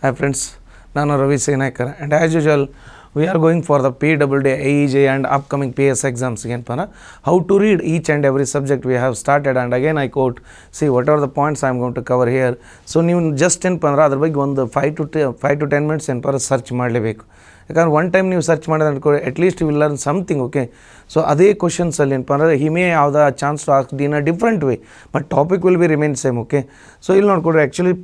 Hi friends, Nana Ravi Senekar and as usual we are going for the PWD, AEJ and upcoming PS exams again Pana. How to read each and every subject we have started and again I quote, see what are the points I am going to cover here. So, you just ಏನಪ್ಪ Pana, ಅದ್ರ ಬಗ್ಗೆ ಒಂದು five 5 to 10 minutes minutes ಏನಪ್ಪ search ಯಾಕಂದ್ರೆ one time ನೀವು search ಮಾಡಿದ್ರೆ ಅಂದ್ಕೊಳ್ಳಿ least will learn something okay so ಅದೇ ಕ್ವಶನ್ಸಲ್ಲಿ ಏನಪ್ಪ ಅಂದರೆ ಹಿಮೆ ಆ chance to ask in a different way but topic will be remain same okay so ಇಲ್ಲಿ ನೋಡ್ಕೊಡ್ರಿ ಆ್ಯಕ್ಚುಲಿ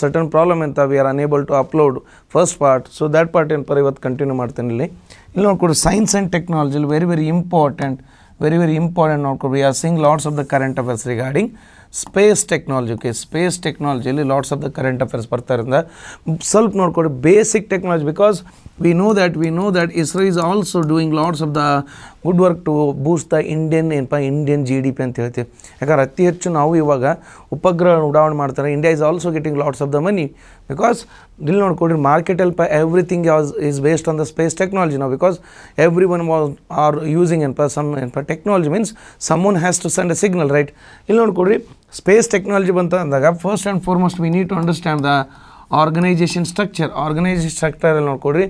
ಸರ್ಟನ್ ಪ್ರಾಬ್ಲಮ್ ಅಂತ we are unable to upload first part so that part ಏನಪ್ಪ ಇವತ್ತು ಕಂಟಿನ್ಯೂ ಮಾಡ್ತೀನಿ ಇಲ್ಲಿ ಇಲ್ಲಿ ನೋಡ್ಕೊಡ್ರಿ ಸೈನ್ಸ್ ಆ್ಯಂಡ್ ಟೆಕ್ನಾಲಜಿಲಿ very very important very very important ನೋಡ್ಕೊಡ್ರಿ arising lots of the current affairs regarding space technology okay space ಟೆಕ್ನಾಲಜಿಯಲ್ಲಿ lots of the current affairs ಬರ್ತಾ ಇರೋದ್ರಿಂದ ಸ್ವಲ್ಪ ನೋಡಿಕೊಡಿ basic technology because we know that we know that ISRO is also doing lots of the good work to boost the Indian ಏನಪ್ಪ Indian G D P ಅಂತ ಹೇಳ್ತೀವಿ ಯಾಕಂದ್ರೆ ಅತಿ ಹೆಚ್ಚು ನಾವು ಇವಾಗ ಉಪಗ್ರಹ ಉಡಾವಣೆ ಮಾಡ್ತಾರೆ India is also getting lots of the money because ಇಲ್ಲಿ ನೋಡ್ಕೊಡ್ರಿ ಮಾರ್ಕೆಟಲ್ಲಿ ಪ everything as is based on the space technology ನಾವು because everyone was are using ಎನ್ ಪ ಸಮ್ ಎನ್ ಪ technology means some one has to send a signal right ಇಲ್ಲಿ ನೋಡ್ಕೊಡ್ರಿ ಸ್ಪೇಸ್ ಟೆಕ್ನಾಲಜಿ ಬಂತ ಅಂದಾಗ first and foremost we need to understand the organisation structure organisation ಸ್ಟ್ರಕ್ಚರಲ್ಲಿ ನೋಡ್ಕೊಡ್ರಿ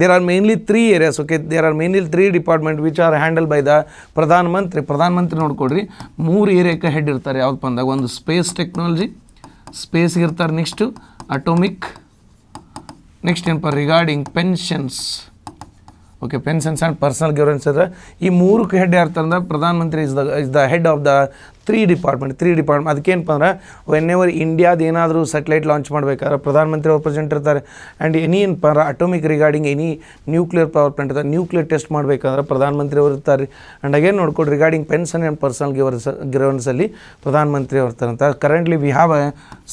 there are mainly three areas okay there are mainly three department which are handle by the ಪ್ರಧಾನ ಮಂತ್ರಿ ಪ್ರಧಾನ ಮಂತ್ರಿ ನೋಡ್ಕೊಡ್ರಿ ಮೂರು ಏರಿಯಾಕ್ಕೆ ಹೆಡ್ ಇರ್ತಾರೆ ಯಾವ್ದಪ್ಪ ಅಂದಾಗ ಒಂದು ಸ್ಪೇಸ್ ಟೆಕ್ನಾಲಜಿ ಸ್ಪೇಸ್ಗೆ ಇರ್ತಾರೆ next atomic next temper regarding pensions okay pensions and personal governance ಅಂದರೆ ಈ ಮೂರಕ್ಕೆ ಹೆಡ್ ಯಾರು ಪ್ರಧಾನಮಂತ್ರಿ ಪ್ರಧಾನ is the is the head of the three department three department ಅದಕ್ಕೇನಪ್ಪ ಅಂದ್ರೆ ವೆನ್ ಎವರ್ ಇಂಡಿಯಾದ ಏನಾದರೂ ಸ್ಯಾಟಲೈಟ್ ಲಾಂಚ್ ಮಾಡಬೇಕಾದ್ರೆ ಪ್ರಧಾನಮಂತ್ರಿ ಅವ್ರು ಪ್ರೆಸೆಂಟ್ ಇರ್ತಾರೆ ಆ್ಯಂಡ್ ಎನಿ ಏನಪ್ಪ ಅಂದ್ರೆ atomic regarding any nuclear power plant ಅಂತ ನ್ಯೂಕ್ಲಿಯರ್ ಟೆಸ್ಟ್ ಮಾಡಬೇಕಾದ್ರೆ ಪ್ರಧಾನಮಂತ್ರಿ ಅವರು ಇರ್ತಾರೆ ಆ್ಯಂಡ್ ಅಗೇನ್ ನೋಡ್ಕೊಡಿ regarding pension and personal governance ಗಿವರ್ನ್ಸಲ್ಲಿ ಪ್ರಧಾನಮಂತ್ರಿ ಅವರು ಅಂತ currently we have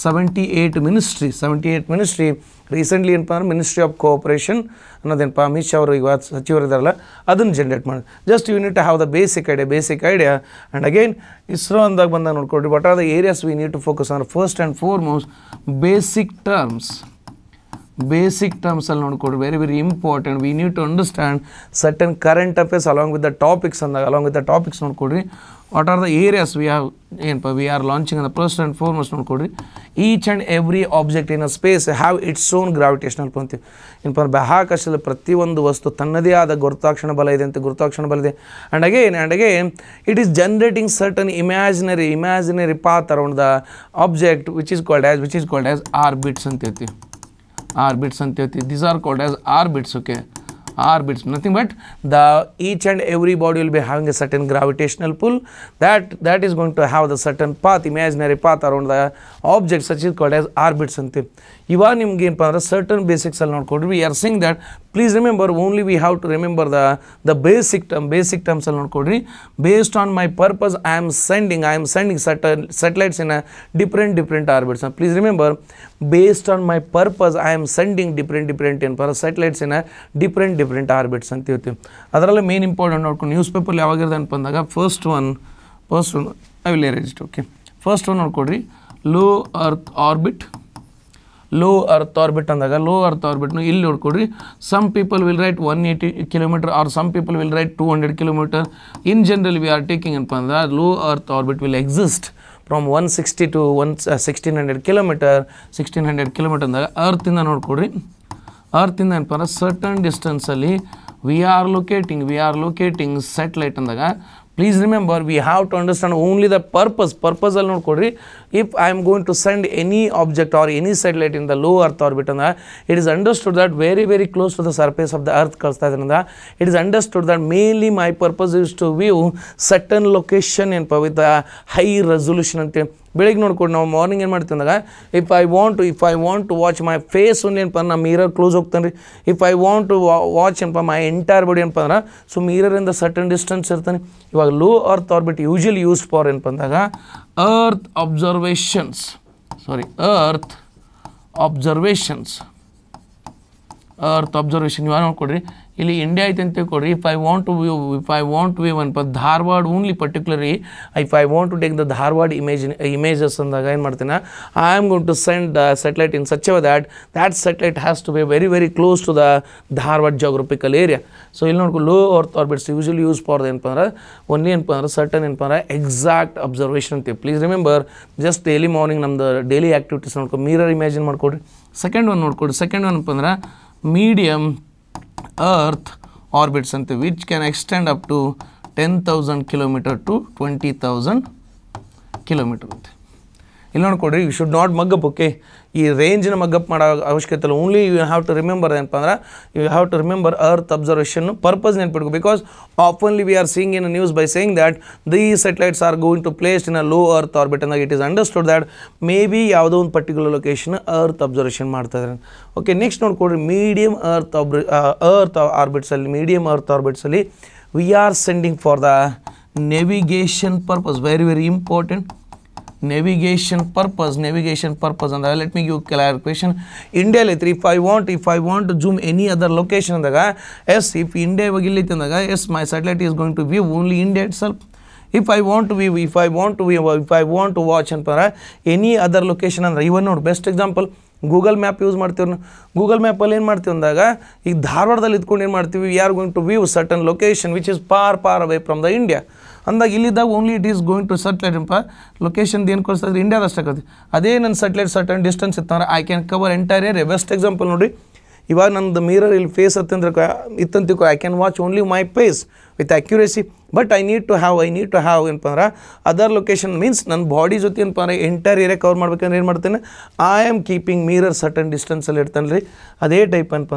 seventy eight ministry seventy eight ministry recently ಏನಪ್ಪ ಅಂದ್ರೆ ಮಿನಿಸ್ಟ್ರಿ ಆಫ್ ಕೋಆಪರೇಷನ್ ಅನ್ನೋದೇನಪ್ಪ ಅಮಿತ್ ಶಾ ಅವರು ಈಗ ಇದಾರಲ್ಲ ಅದನ್ನು ಜನ್ರೇಟ್ ಮಾಡಿ just you need have the basic idea basic idea and again ISRO ಅಂದಾಗ ಬಂದಾಗ ನೋಡ್ಕೊಡ್ರಿ but R the areas we need to focus on first and foremost basic terms basic ಟರ್ಮ್ಸಲ್ಲಿ ನೋಡ್ಕೊಂಡು very very important we need to understand certain current affairs along with the topics ಅಂದಾಗ along with the topics ನೋಡ್ಕೊಡ್ರಿ what are the areas we have ಏನಪ್ಪ we are launching ಅದ first and foremost ನೋಡ್ಕೊಡ್ರಿ each and every object in a space have its own gravitational ಅಂತೀವಿ ಏನಪ್ಪ ಬಾಹಾಕಾಶದಲ್ಲಿ ಪ್ರತಿಯೊಂದು ವಸ್ತು ತನ್ನದೇ ಆದ ಗುರುತಾಕ್ಷಣ ಬಲ ಇದೆ ಅಂತ ಗುರುತಾಕ್ಷಣ ಬಲ ಇದೆ and again it is generating certain imaginary imaginary path around the object which is called as which is called bits orbits ಹೇಳ್ತೀವಿ orbits Antyoti. These are called as orbits, okay. Orbits, nothing but the each and every body will be having a certain gravitational pull that that is going to have the certain path, imaginary path around the object such is called as orbits ಅಂತೀವಿ ಇವಾಗ ನಿಮ್ಗೆ ಏನಪ್ಪ ಅಂದ್ರೆ certain ಬೇಸಿಕ್ಸಲ್ಲಿ ನೋಡ್ಕೊಂಡ್ರಿ we are sing that please remember only we have to remember the the basic term basic ಟರ್ಮ್ಸಲ್ಲಿ ನೋಡ್ಕೊಡ್ರಿ based on my purpose I am sending I am sending ಸಟ satellites in different different orbits please remember based on my purpose I am sending different different ಏನಪ್ಪ satellites in different different orbits ಅಂತ ಹೇಳ್ತೀವಿ ಅದರಲ್ಲಿ main important ನೋಡ್ಕೊಂಡು news paper ಯಾವಾಗಿರೋದು ಅಂತ ಬಂದಾಗ first one first one I will erase it okay first one ನೋಡ್ಕೊಡ್ರಿ low earth orbit low earth orbit ಅಂದಾಗ ಲೋ ಅರ್ತ್ ಆರ್ಬಿಟ್ನು ಇಲ್ಲಿ ನೋಡ್ಕೊಡ್ರಿ some people will write one eighty kilometre or some people will write two hundred kilometre in general we are taking ಏನಪ್ಪ ಅಂದ್ರೆ low earth orbit will exist from one sixty to one sixteen hundred kilometre sixteen hundred kilometre ಅಂದಾಗ ಅರ್ತಿಂದ ನೋಡ್ಕೊಡ್ರಿ ಅರ್ತಿಂದ ಏನಪ್ಪ ಅಂದ್ರೆ certain ಡಿಸ್ಟೆನ್ಸಲ್ಲಿ we are locating we are locating satellite ಅಂದಾಗ please remember we have to understand only the purpose ಪರ್ಪಸಲ್ಲಿ ನೋಡ್ಕೊಡ್ರಿ if I am going to send any object or any satellite in the low earth orbit ಅಂದ್ರೆ it is understood that very very close to the surface of the earth ಕಳಿಸ್ತಾ ಇದ್ರಿಂದ it is understood that mainly my purpose is to view certain location ಏನಪ್ಪ with high resolution ಅಂತೇಳಿ ಬೆಳಿಗ್ಗೆ ನೋಡ್ಕೊಂಡು ನಾವು morning ಏನು ಮಾಡ್ತೀವಿ ಅಂದಾಗ if I want if I want to watch my face ಒಂದು ಏನಪ್ಪ ನಮ್ಮ ಮೀರರ್ ಕ್ಲೋಸ್ ಹೋಗ್ತಾನೆ ರೀ if I want to watch ಏನಪ್ಪ ಮೈ ಎಂಟೈರ್ ಬಾಡಿ ಏನಪ್ಪ ಅಂದ್ರೆ ಸೊ ಮೀರರಿಂದ ಸರ್ಟನ್ ಡಿಸ್ಟೆನ್ಸ್ ಇರ್ತಾನೆ ಇವಾಗ low earth orbit usually use for ಏನಪ್ಪ ಅಂದಾಗ earth observations sorry earth observations earth observation ಇವಾಗ ನೋಡ್ಕೊಡ್ರಿ ಇಲ್ಲಿ ಇಂಡಿಯಾ ಐತೆ ಅಂತ ತಿಳ್ಕೊಡ್ರಿ if I want to view if I want view ಅನ್ಪ Dharwad only particularly if I want to take the Dharwad image images ಅಂದಾಗ ಏನು ಮಾಡ್ತೀನಿ I am gonna to send the satellite in such that that satellite has to be very very close to the Dharwad geographical area so ಇಲ್ಲಿ ನೋಡ್ಕೊ low earth orbits usually use for ಏನಪ್ಪ ಅಂದ್ರೆ one ಏನಪ್ಪ ಅಂದ್ರೆ certain ಏನಪ್ಪ ಅಂದ್ರೆ exact observation ಅಂತೀವಿ please remember just daily morning ನಮ್ದು ಡೈಲಿ ಆ್ಯಕ್ಟಿವಿಟೀಸ್ ನೋಡ್ಕೊ ಮೀರರ್ ಇಮ್ಯಾಜಿನ್ ಮಾಡ್ಕೊಡ್ರಿ ಸೆಕೆಂಡ್ ಒನ್ ನೋಡ್ಕೊಡ್ರಿ ಸೆಕೆಂಡ್ ಒನ್ ಅಂದ್ರೆ medium earth orbits ante which can extend up to 10000 km to 20000 km ante ಇಲ್ಲಿ ನೋಡ್ಕೊಡ್ರಿ you should not mug up okay ಈ ರೇಂಜ್ನ mug up ಮಾಡೋ ಅವಶ್ಯಕತೆ ಇಲ್ಲ only you have to remember ಏನಪ್ಪ ಅಂದ್ರೆ you have to remember earth observation purpose ನೆನ್ಪಿಡ್ಕೊ ಬಿಕಾಸ್ ಆಫನ್ಲಿ we are seeing in news by saying that the satellites are going to place in a low earth orbit ಅಂದಾಗ it is understood that maybe ಯಾವುದೋ ಒಂದು particular location earth observation ಮಾಡ್ತಾಯಿದ್ರೆ okay next ನೋಡ್ಕೊಡ್ರಿ medium earth ಆಬ್ರಿ earth ಆರ್ಬಿಟ್ಸಲ್ಲಿ medium earth ಆರ್ಬಿಟ್ಸಲ್ಲಿ we are sending for the navigation purpose very very important navigation purpose navigation purpose and let me give clear question india let if i want if i want to zoom any other location yes if india will yes my satellite is going to view only india itself if i want to view if i want to view if i want to watch and para any other location and even our best example Google Map use Marty Google Map Alin Marty on Daga. If Dharwadalit Kunin Marty, we are going to view certain location which is far, far away from the India. ಅಂದಾಗ ಇಲ್ಲಿದ್ದಾಗ only it is going to satellite ಎಂಪ ಲೊಕೇಶನ್ದು ಏನು ಕೊಡಿಸ್ತದೆ ಇಂಡಿಯಾದ ಅಷ್ಟೇ ಅದೇ ನನ್ನ ಸಟ್ಲೈಟ್ ಸರ್ಟನ್ ಡಿಸ್ಟೆನ್ಸ್ ಇತ್ತಂದ್ರೆ I can cover entire area best example ನೋಡಿ ಇವಾಗ ನಂದು ಮಿರರ್ ಇಲ್ಲಿ ಫೇಸ್ ಹತ್ತಂದ್ರೆ ಇತ್ತಂತಿಕೋ I can watch only my face with accuracy but I need to have I need to have ಏನಪ್ಪ ಅಂದ್ರೆ ಅದರ್ ಲೊಕೇಶನ್ ಮೀನ್ಸ್ ನನ್ನ ಬಾಡಿ ಜೊತೆ ಏನಪ್ಪ ಅಂದರೆ ಎಂಟೈರ್ ಏರಿಯಾ ಕವರ್ ಮಾಡ್ಬೇಕಂದ್ರೆ ಏನು ಮಾಡ್ತೇನೆ I am keeping mirror certain ಡಿಸ್ಟೆನ್ಸಲ್ಲಿ ಇರ್ತಾನೆ ರೀ ಅದೇ ಟೈಪ್ ಏನಪ್ಪ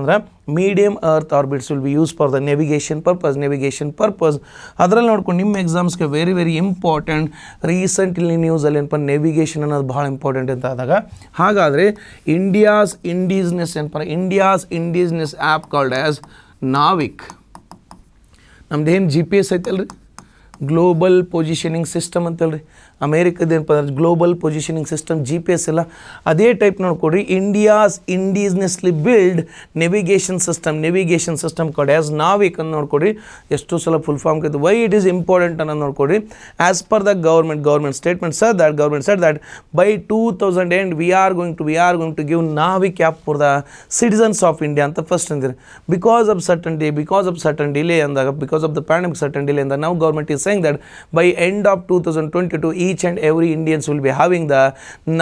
medium earth orbits will be use for the navigation purpose navigation purpose ಅದರಲ್ಲಿ ನೋಡ್ಕೊಂಡು ನಿಮ್ಮ ಎಕ್ಸಾಮ್ಸ್ಗೆ ವೆರಿ ವೆರಿ ಇಂಪಾರ್ಟೆಂಟ್ ರೀಸೆಂಟ್ಲಿ ನ್ಯೂಸಲ್ಲಿ ಏನಪ್ಪ ನೆವಿಗೇಷನ್ ಅನ್ನೋದು ಭಾಳ ಇಂಪಾರ್ಟೆಂಟ್ ಅಂತ ಆದಾಗ ಹಾಗಾದರೆ ಇಂಡಿಯಾಸ್ ಇಂಡೀಸ್ನೆಸ್ ಏನಪ್ಪ India's indigenous app called as NavIC ನಮ್ದು ಏನು ಜಿ ಪಿ ಎಸ್ ಐತಲ್ರಿ ಗ್ಲೋಬಲ್ ಪೊಸಿಷನಿಂಗ್ ಸಿಸ್ಟಮ್ ಅಂತಲ್ರಿ अमेरिका दिन global positioning system G P S अदे टाइप नोड़ी India indigenously built navigation system navigation system called NavIC नोड़ी एस्टो सल full form why it is important now as per the government government statement said that government said that by two thousand and we are going to we are going to give NavIC क्या for the citizens of India अंत first अंदर because of certain डे because of certain delay अंदा because of the pandemic certain delay अंदा now government is that by end of two thousand twenty two each and every Indians will be having the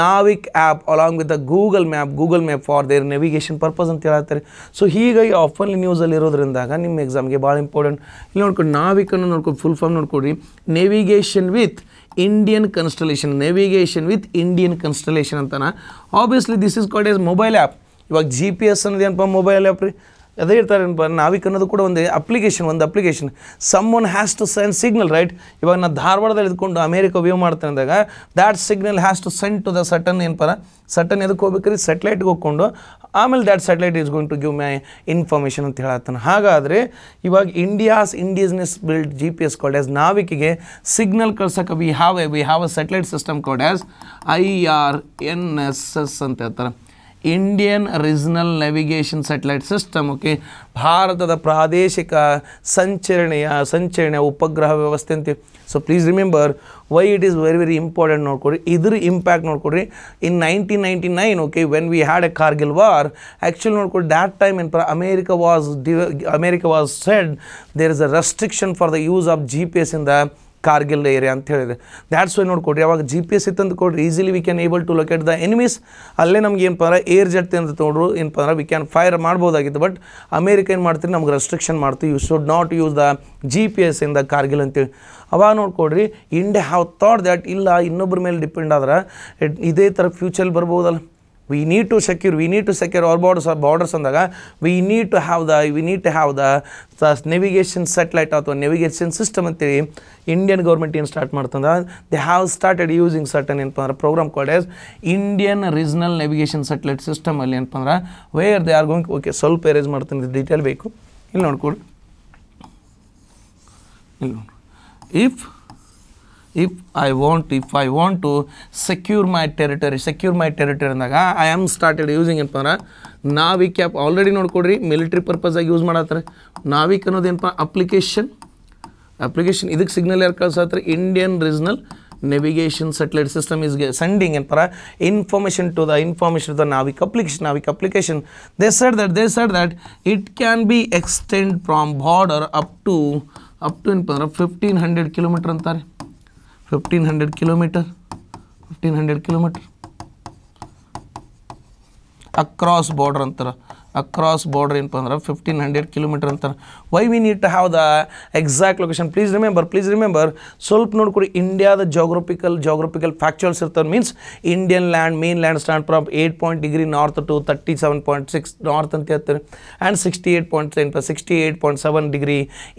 Navic app along with the Google Map, Google Map for their navigation purpose ಅಂತ ಹೇಳ್ತಾರೆ so ಹೀಗಾಗಿ ಆಫನ್ಲಿ ನ್ಯೂಸಲ್ಲಿ ಇರೋದ್ರಿಂದಾಗ ನಿಮ್ಮ ಎಕ್ಸಾಮ್ಗೆ ಭಾಳ important ಇಲ್ಲಿ ನೋಡ್ಕೊಂಡು ನಾವಿಕ್ ಅನ್ನು ನೋಡ್ಕೊಂಡು ಫುಲ್ ಫಾರ್ಮ್ ನೋಡ್ಕೊಡ್ರಿ navigation with Indian constellation navigation with Indian constellation ಅಂತಾನೆ obviously this is called as mobile app ಇವಾಗ ಜಿ ಪಿ ಎಸ್ ಅನ್ನೋದು ಏನಪ್ಪ ಮೊಬೈಲ್ ಆ್ಯಪ್ ರೀ ಅದೇ ಹೇಳ್ತಾರೆ ನಾವಿಕ್ ಅನ್ನೋದು ಕೂಡ ಒಂದು ಅಪ್ಲಿಕೇಶನ್ ಒಂದು application some one has to send signal right ಇವಾಗ ನಾನು ಧಾರವಾಡದಲ್ಲಿ ಇದ್ಕೊಂಡು ಅಮೇರಿಕ ವ್ಯೂ ಮಾಡ್ತೇನೆ ಅಂದಾಗ that signal has to send to the certain ಪರ ಸಟನ್ ಎದಕ್ಕೆ ಹೋಗ್ಬೇಕ್ರಿ ಸೆಟ್ಲೈಟ್ಗೆ ಹೋಗ್ಕೊಂಡು ಆಮೇಲೆ that satellite is going to give my information ಅಂತ ಹೇಳತ್ತಾನೆ ಹಾಗಾದರೆ ಇವಾಗ India's indigenous build G P S called as ನಾವಿಕಿಗೆ ಸಿಗ್ನಲ್ ಕಳ್ಸೋಕೆ we have a we have a satellite system called as I R N S S ಅಂತ ಹೇಳ್ತಾರೆ Indian regional navigation satellite system okay ಭಾರತದ ಪ್ರಾದೇಶಿಕ ಸಂಚರಣೆಯ ಸಂಚರಣೆಯ ಉಪಗ್ರಹ ವ್ಯವಸ್ಥೆ ಅಂತೀವಿ so please remember why it is very very important ನೋಡ್ಕೊಡ್ರಿ ಇದ್ರ ಇಂಪ್ಯಾಕ್ಟ್ ನೋಡ್ಕೊಡ್ರಿ in nineteen ninety nine okay when we had a Kargil war actually ನೋಡ್ಕೊಡಿ ದ್ಯಾಟ್ ಟೈಮ್ ಇನ್ ಪ್ರ ಅಮೇರಿಕಾ ವಾಸ್ ಡಿ America was said there is a restriction for the use of G P S ಇಂದ Kargil area ಅಂತ ಹೇಳಿದೆ that's why ನೋಡ್ಕೊಡ್ರಿ ಅವಾಗ G P S ಇತ್ತಂದು ಕೊಡ್ರಿ easily we can able to locate the enemies ಅಲ್ಲೇ ನಮ್ಗೆ ಏನಪ್ಪ ಅಂದ್ರೆ ಏರ್ ಜೆಟ್ ಅಂತ ತೊಗೊಂಡ್ರು ಏನಪ್ಪ ಅಂದ್ರೆ ವಿ ಕ್ಯಾನ್ ಫೈರ್ ಮಾಡ್ಬೋದಾಗಿತ್ತು ಬಟ್ ಅಮೇರಿಕ ಏನು ಮಾಡ್ತೀರಿ ನಮ್ಗೆ ರೆಸ್ಟ್ರಿಕ್ಷನ್ ಮಾಡ್ತೀವಿ you should not use the G P S ಇಂದ ಕಾರ್ಗಿಲ್ ಅಂತೇಳಿ ಅವಾಗ ನೋಡ್ಕೊಡ್ರಿ ಇಂಡಿಯಾ ಹ್ಯಾವ್ ಥಾಟ್ ದ್ಯಾಟ್ ಇಲ್ಲ ಇನ್ನೊಬ್ಬರ ಮೇಲೆ ಡಿಪೆಂಡ್ ಆದ್ರೆ ಇದೇ ಥರ ಫ್ಯೂಚರ್ ಬರ್ಬೋದಲ್ಲ we need to secure we need to secure our borders borders ಅಂದಾಗ we need to have the we need to have the navigation satellite ಅಥವಾ ನೆವಿಗೇಷನ್ ಸಿಸ್ಟಮ್ ಅಂತೇಳಿ ಇಂಡಿಯನ್ ಗೌರ್ಮೆಂಟ್ ಏನು ಸ್ಟಾರ್ಟ್ ಮಾಡ್ತಂದ್ರೆ they have started using certain ಏನಪ್ಪ ಅಂದ್ರೆ programme called as Indian regional navigation satellite ಸಿಸ್ಟಮಲ್ಲಿ ಅಲ್ಲಿ ಏನಪ್ಪ ಅಂದ್ರೆ where they are going okay ಸ್ವಲ್ಪ ಎರೇಜ್ ಮಾಡ್ತೀನಿ ಡೀಟೇಲ್ ಬೇಕು ಇಲ್ಲಿ ನೋಡ್ಕೊಳ್ಳಿ ಇಲ್ಲಿ ನೋಡಿ if if I want if I want to secure my territory secure my territory ಅಂದಾಗ ಐ ಆಮ್ ಸ್ಟಾರ್ಟೆಡ್ ಯೂಸಿಂಗ್ ಏನಪ್ಪ ಅಂದ್ರೆ ನಾವಿಕ್ ಆ್ಯಪ್ ಆಲ್ರೆಡಿ ನೋಡ್ಕೊಡ್ರಿ ಮಿಲಿಟ್ರಿ ಪರ್ಪಸಾಗಿ ಯೂಸ್ ಮಾಡತ್ತಾರೆ ನಾವಿಕ್ ಅನ್ನೋದು ಏನಪ್ಪ ಅಪ್ಲಿಕೇಶನ್ ಅಪ್ಲಿಕೇಶನ್ ಇದಕ್ಕೆ ಸಿಗ್ನಲ್ ಯಾರು ಕಳ್ಸತ್ತಾರೆ Indian regional navigation satellite system ಈಸ್ಗೆ ಸೆಂಡಿಂಗ್ ಏನಪ್ಪ information to the information the NavIC application NavIC application they said that they said that it can be extend from border up to up to ಏನಪ್ಪ ಅಂದ್ರೆ fifteen hundred kilometre ಅಂತಾರೆ 1500 kilometre 1500 kilometre across border अंतर across border ಏನಪ್ಪ ಅಂದ್ರೆ fifteen hundred kilometre ಅಂತಾರೆ why we need to have the exact location please remember please remember ಸ್ವಲ್ಪ ನೋಡ್ಕೊಡಿ ಇಂಡಿಯಾದ ಜೋಗ್ರಫಿಕಲ್ ಜೋಗ್ರಫಿಕಲ್ ಫ್ಯಾಕ್ಚುಯಲ್ಸ್ ಇರ್ತಾರೆ means Indian land main land stand from eight point degree north to thirty seven point six north ಅಂತ ಹೇಳ್ತಾರೆ and sixty eight point seven sixty eight point seven degree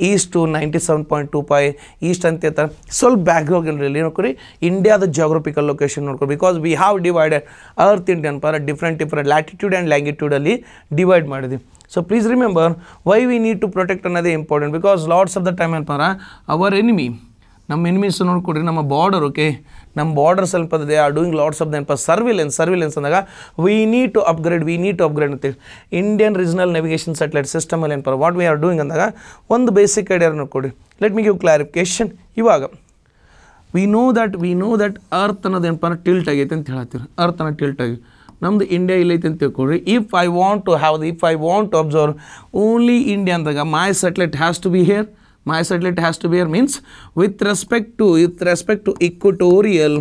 east to ninety seven point two five east ಅಂತ ಹೇಳ್ತಾರೆ ಸ್ವಲ್ಪ background ಇಲ್ಲಿ ನೋಡ್ಕೊರಿ ಇಂಡಿಯಾದ geographical location ನೋಡ್ಕೊರಿ because we have divided earth Indian per different different latitude and ಲ್ಯಾಂಗಿಟ್ಯೂಡಲ್ಲಿ ಡಿ divide ಮಾಡಿದ್ವಿ so please remember why we need to protect ಅನ್ನೋದೇ important because lots of the time ಏನಪ್ಪ ಅವರ್ ಎನಿಮಿ ನಮ್ಮ ಎನಿಮೀಸ್ ನೋಡ್ಕೊಡ್ರಿ ನಮ್ಮ border okay ನಮ್ಮ borders ಏನಪ್ಪದಿದೆ are doing lots of the ದೆನ್ಪ ಸರ್ವಿಲೆನ್ಸ್ ಸರ್ವಿಲೆನ್ಸ್ ಅಂದಾಗ we need to upgrade we need to upgrade ಅಂತೇಳಿ ಇಂಡಿಯನ್ ರೀಜನಲ್ ನೆವಿಗೇಷನ್ ಸ್ಯಾಟಲೈಟ್ ಸಿಸ್ಟಮಲ್ಲಿ ಏನಪ್ಪ ವಾಟ್ ವಿ ಆರ್ ಡೂಯಿಂಗ್ ಅಂದಾಗ ಒಂದು ಬೇಸಿಕ್ ಐಡಿಯಾ ನೋಡ್ಕೊಡಿ ಲೆಟ್ ಮಿ ಗಿವ್ ಕ್ಲಾರಿಫಿಕೇಶನ್ ಇವಾಗ we know that we know that earth ಅನ್ನೋದು ಏನಪ್ಪ ಟಿಲ್ಟ್ ಆಗೈತೆ ಅಂತ ಹೇಳತ್ತೀರಿ ಅರ್ತ್ ಅನ್ನೋ ಟಿಲ್ಟ್ ಆಗಿ ನಮ್ದು ಇಂಡಿಯಾ ಇಲ್ಲೈತೆ ಅಂತ ತಿಳ್ಕೊಳ್ರಿ if I want to have the if I want to observe only India ಅಂದಾಗ my satellite has to be here my satellite has to be here means with respect to with respect to equatorial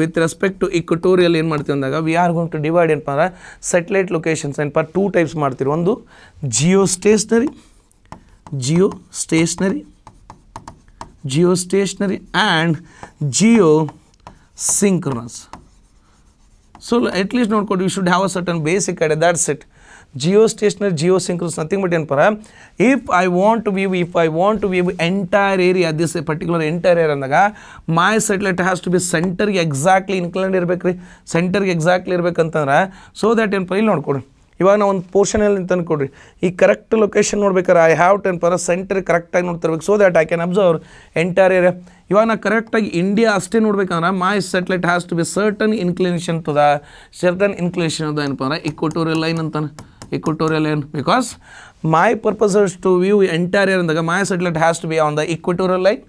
with respect to equatorial ಏನು ಮಾಡ್ತೀವಿ ಅಂದಾಗ we are going to divide ಏನಪ್ಪ ಅಂದ್ರೆ satellite locations ಏನಪ್ಪ two types ಮಾಡ್ತೀವಿ ಒಂದು geostationary geostationary geostationary and geosynchronous So at least note code, you should have a certain basic idea, that's it. Geostationary, geosynchronous, nothing but para. If I want to view, if I want to view entire area, this particular entire area, my satellite has to be center exactly inclined, center exactly, so that NPR, note code. ಇವಾಗ ನಾವು ಒಂದು ಪೋರ್ಷನಲ್ಲಿ ಕೊಡ್ರಿ ಈ correct location ನೋಡ್ಬೇಕಾರೆ I have ten per center ಕರೆಕ್ಟಾಗಿ ನೋಡ್ತಿರ್ಬೇಕು so that I can observe entire area ಇವಾಗ ನಾನು ಕರೆಕ್ಟಾಗಿ ಇಂಡಿಯಾ ಅಷ್ಟೇ ನೋಡ್ಬೇಕಂದ್ರೆ my satellite has to be certain inclination the certain inclination ಅದ ಏನಪ್ಪ ಅಂದ್ರೆ ಇಕ್ವಟೋರಿಯಲ್ ಲೈನ್ ಅಂತಾನೆ equatorial line because my purposes to view entire area ಅಂದಾಗ my satellite has to be on the equatorial line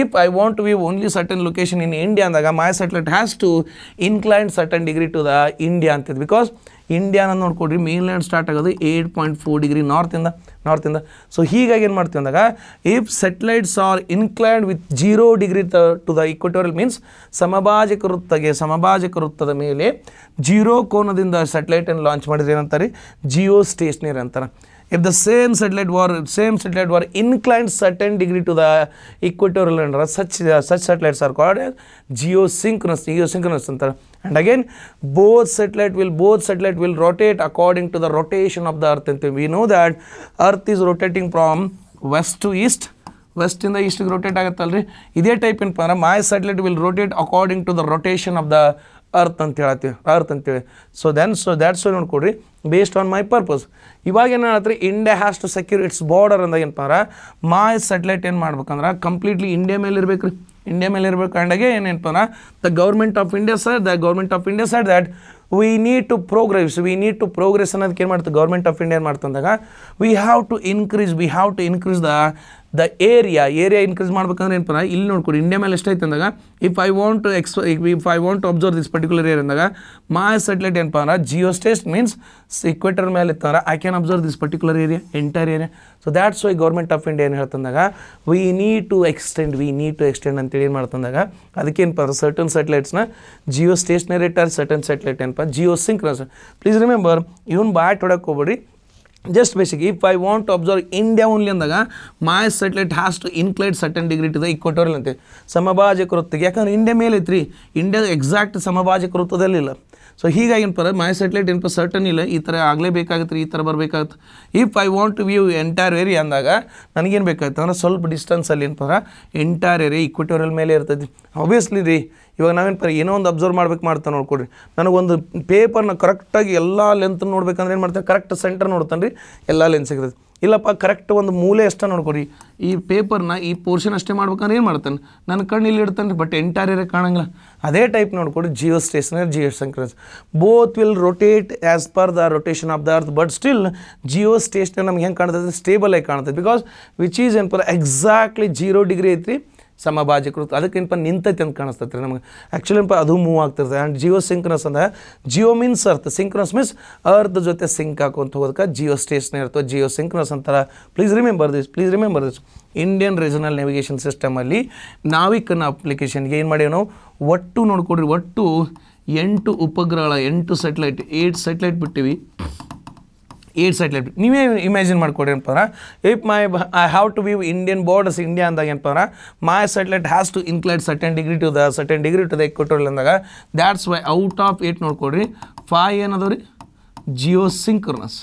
if I want to view only certain location in India ಅಂದಾಗ my satellite has to incline certain degree to the India ಅಂತಿದ್ದು because ಇಂಡಿಯಾನ ನೋಡ್ಕೊಡ್ರಿ mainland start ಆಗೋದು eight point four degree ನಾರ್ತಿಂದ ನಾರ್ತಿಂದ so ಹೀಗಾಗಿ ಏನು ಮಾಡ್ತೀವಿ ಅಂದಾಗ if satellites are inclined with zero degree ತ ಟು ದ ಇಕ್ವಟೋರಿಯಲ್ ಮೀನ್ಸ್ ಸಮಭಾಜಕ ವೃತ್ತಗೆ ಸಮಭಾಜಕ ವೃತ್ತದ ಮೇಲೆ ಜೀರೋ ಕೋನದಿಂದ ಸ್ಯಾಟಲೈಟನ್ನು ಲಾಂಚ್ ಮಾಡಿದ್ರೆ ಏನಂತಾರೆ ಜಿಯೋ ಸ್ಟೇಷನರಿ ಅಂತಾರೆ If the same satellite were same satellite were inclined certain degree to the equatorial and such uh, such satellites are called as geosynchronous geosynchronous And again, both satellite will both satellite will rotate according to the rotation of the Earth. And we know that Earth is rotating from west to east. West in the east ಆಗುತ್ತಲ್ರಿ ಇದೇ type ಏನಪ್ಪ in my satellite will rotate according to the rotation of the earth ಅಂತ ಹೇಳತ್ತೀವಿ earth ಅಂತೇಳಿ so then so that's so ನೋಡ್ಕೊಡ್ರಿ based on my purpose ಇವಾಗ ಏನು ಹೇಳತ್ತೆ India has to secure its border ಅಂದಾಗ ಏನಪ್ಪಾರ ಮಾಯ್ ಸೆಟ್ಲೈಟ್ ಏನು ಮಾಡ್ಬೇಕಂದ್ರೆ ಕಂಪ್ಲೀಟ್ಲಿ ಇಂಡಿಯಾ ಮೇಲೆ ಇರಬೇಕು ರೀ ಇಂಡಿಯಾ ಮೇಲೆ ಇರಬೇಕು ಅಂಡಾಗೆ ಏನೇನಪ್ಪ ಅಂದ್ರೆ the government of India sir the government of India sir that we need to progress we need to progress ಅನ್ನೋದಕ್ಕೆ ಏನು ಮಾಡ್ತದೆ ಗೌರ್ಮೆಂಟ್ ಆಫ್ ಇಂಡಿಯಾ ಏನು ಮಾಡ್ತಂದಾಗ we have to increase we have to increase the the area area increase ಮಾಡ್ಬೇಕಂದ್ರೆ ಏನಪ್ಪ ಇಲ್ಲಿ ನೋಡ್ಕೊಡಿ India ಮೇಲೆ ಎಷ್ಟಾಯ್ತು ಅಂದಾಗ if I want to ex if I want to observe this particular area ಅಂದಾಗ ಮಾ ಸೆಟ್ಲೈಟ್ ಏನಪ್ಪ ಅಂದ್ರೆ ಜಿಯೋ ಸ್ಟೇಸ್ಟ್ ಮೀನ್ಸ್ ಇಕ್ವೇಟರ್ ಮೇಲೆ ಇತ್ತಂದ್ರೆ I can observe this particular area entire area so that's why government of India ಏನು ಹೇಳ್ತಂದಾಗ we need to extend we need to extend ಅಂತೇಳಿ ಏನು ಮಾಡ್ತಂದಾಗ ಅದಕ್ಕೇನಪ್ಪ ಅಂದ್ರೆ ಸರ್ಟನ್ ಸೆಟ್ಲೈಟ್ಸ್ನ ಜಿಯೋ ಸ್ಟೇಷನರಿ ಟರ್ ಸರ್ಟನ್ ಸೆಟ್ಲೈಟ್ ಏನಪ್ಪ ಜಿಯೋ ಸಿಂಕ್ರಸ್ ಪ್ಲೀಸ್ ರಿಮೆಂಬರ್ ಇವನು ಬಾಯ್ ಹೊಡಕ್ಕೆ ಹೋಗ್ಬೇಡಿ just basically if I want to observe India only andaga my satellite has to incline certain degree to the equatorial ಅಂತೆ ಸಮಭಾಜಕ ವೃತ್ತಿಗೆ ಯಾಕಂದ್ರೆ ಇಂಡಿಯಾ ಮೇಲೈತ್ರಿ ಇಂಡಿಯಾ ಎಕ್ಸಾಕ್ಟ್ ಸಮಭಾಜಕ ವೃತ್ತದಲ್ಲಿಲ್ಲ ಸೊ ಹೀಗಾಗಿ ಏನಪ್ಪ ಮೈ ಸ್ಯಾಟಲೈಟ್ ಏನಪ್ಪ ಸರ್ಟನ್ ಇಲ್ಲ ಈ ಥರ ಆಗಲೇಬೇಕಾಗತ್ತೆ ರೀ ಈ ಥರ ಬರಬೇಕಾಗುತ್ತೆ if I want to view entire area ಅಂದಾಗ ನನಗೇನು ಬೇಕಾಗುತ್ತೆ ಅಂದ್ರೆ ಸ್ವಲ್ಪ ಡಿಸ್ಟೆನ್ಸಲ್ಲಿ ಏನಪ್ಪ ಎಂಟೈರ್ ಏರಿ ಇಕ್ವಿಟೋರಿಯಲ್ ಮೇಲೆ ಇರ್ತೈತಿ ಆಬ್ವಿಯಸ್ಲಿ ರೀ ಇವಾಗ ಪರ ಏನೋ ಒಂದು ಅಬ್ಸರ್ವ್ ಮಾಡ್ಬೇಕು ಮಾಡ್ತಾ ನೋಡ್ಕೊಡ್ರಿ ನನಗೊಂದು ಪೇಪರ್ನ ಕರೆಕ್ಟಾಗಿ ಎಲ್ಲ ಲೆಂತ್ ನೋಡ್ಬೇಕಂದ್ರೆ ಏನು ಮಾಡ್ತೇನೆ ಕರೆಕ್ಟ್ ಸೆಂಟರ್ ನೋಡ್ತಾನೆ ರೀ ಎಲ್ಲ ಲೆನ್ಸ್ ಸಿಗ್ತೈತಿ ಇಲ್ಲಪ್ಪ ಕರೆಕ್ಟ್ ಒಂದು ಮೂಲೆ ಅಷ್ಟೇ ನೋಡ್ಕೊರಿ ಈ ಪೇಪರ್ನ ಈ ಪೋರ್ಷನ್ ಅಷ್ಟೇ ಮಾಡ್ಬೇಕಂದ್ರೆ ಏನು ಮಾಡ್ತಾನೆ ನನ್ನ ಕಣ್ಣು ಇಲ್ಲಿ ಇಡ್ತಾನೆ ಬಟ್ ಎಂಟೈರಿಯರೇ ಕಾಣಂಗಿಲ್ಲ ಅದೇ ಟೈಪ್ ನೋಡ್ಕೊಡಿ geostationary geosynchronous both will rotate as per the rotation of the earth but still geostationary ನಮ್ಗೆ ಹೆಂಗೆ ಕಾಣ್ತದೆ ಸ್ಟೇಬಲ್ ಆಗಿ ಕಾಣ್ತದೆ because which is in per exactly zero degree ಐತ್ರಿ ಸಮಭಾಜಕರು ಅದಕ್ಕೇನಪ್ಪ ನಿಂತೈತೆ ಅಂತ ಕಾಣಿಸ್ತೈತೆ ರೀ ನಮಗೆ ಆ್ಯಕ್ಚುಲಿ ಏನಪ್ಪ ಅದು ಮೂವ್ ಆಗ್ತಿರ್ತದೆ ಆ್ಯಂಡ್ ಜಿಯೋ ಸಿಂಕ್ರನಸ್ ಅಂದರೆ ಜಿಯೋ ಮೀನ್ಸ್ ಅರ್ಥ ಸಿಂಕ್ರೋಸ್ ಮೀನ್ಸ್ ಅರ್ಥ ಜೊತೆ ಸಿಂಕ್ ಹಾಕೊಂತ ಹೋಗೋದಕ್ಕೆ ಜಿಯೋ ಸ್ಟೇಷನರಿ ಅಥವಾ ಜಿಯೋ ಸಿಂಕ್ರನಸ್ ಅಂತಾರೆ please remember this please remember this Indian regional navigation ಸಿಸ್ಟಮಲ್ಲಿ ನಾವಿಕನ ಅಪ್ಲಿಕೇಶನ್ಗೆ ಏನು ಮಾಡೇವಿ ನಾವು ಒಟ್ಟು ನೋಡ್ಕೊಡ್ರಿ ಒಟ್ಟು ಎಂಟು ಉಪಗ್ರಹಗಳ ಎಂಟು ಸ್ಯಾಟಲೈಟ್ ಏಟ್ ಸ್ಯಾಟಲೈಟ್ ಬಿಟ್ಟಿವಿ ಏಟ್ ಲೈಟ್ ನೀವೇ ಇಮ್ಯಾಜಿನ್ ಮಾಡ್ಕೊಡಿ ಏನಪ್ಪ if my I have to be Indian borders India ಅಂದಾಗ ಏನಪ್ಪ my satellite has to inclined certain degree to the certain degree to the equatorial ಅಂದಾಗ that's why out of eight ನೋಡ್ಕೊಡ್ರಿ five ಏನದವ್ರಿ geosynchronous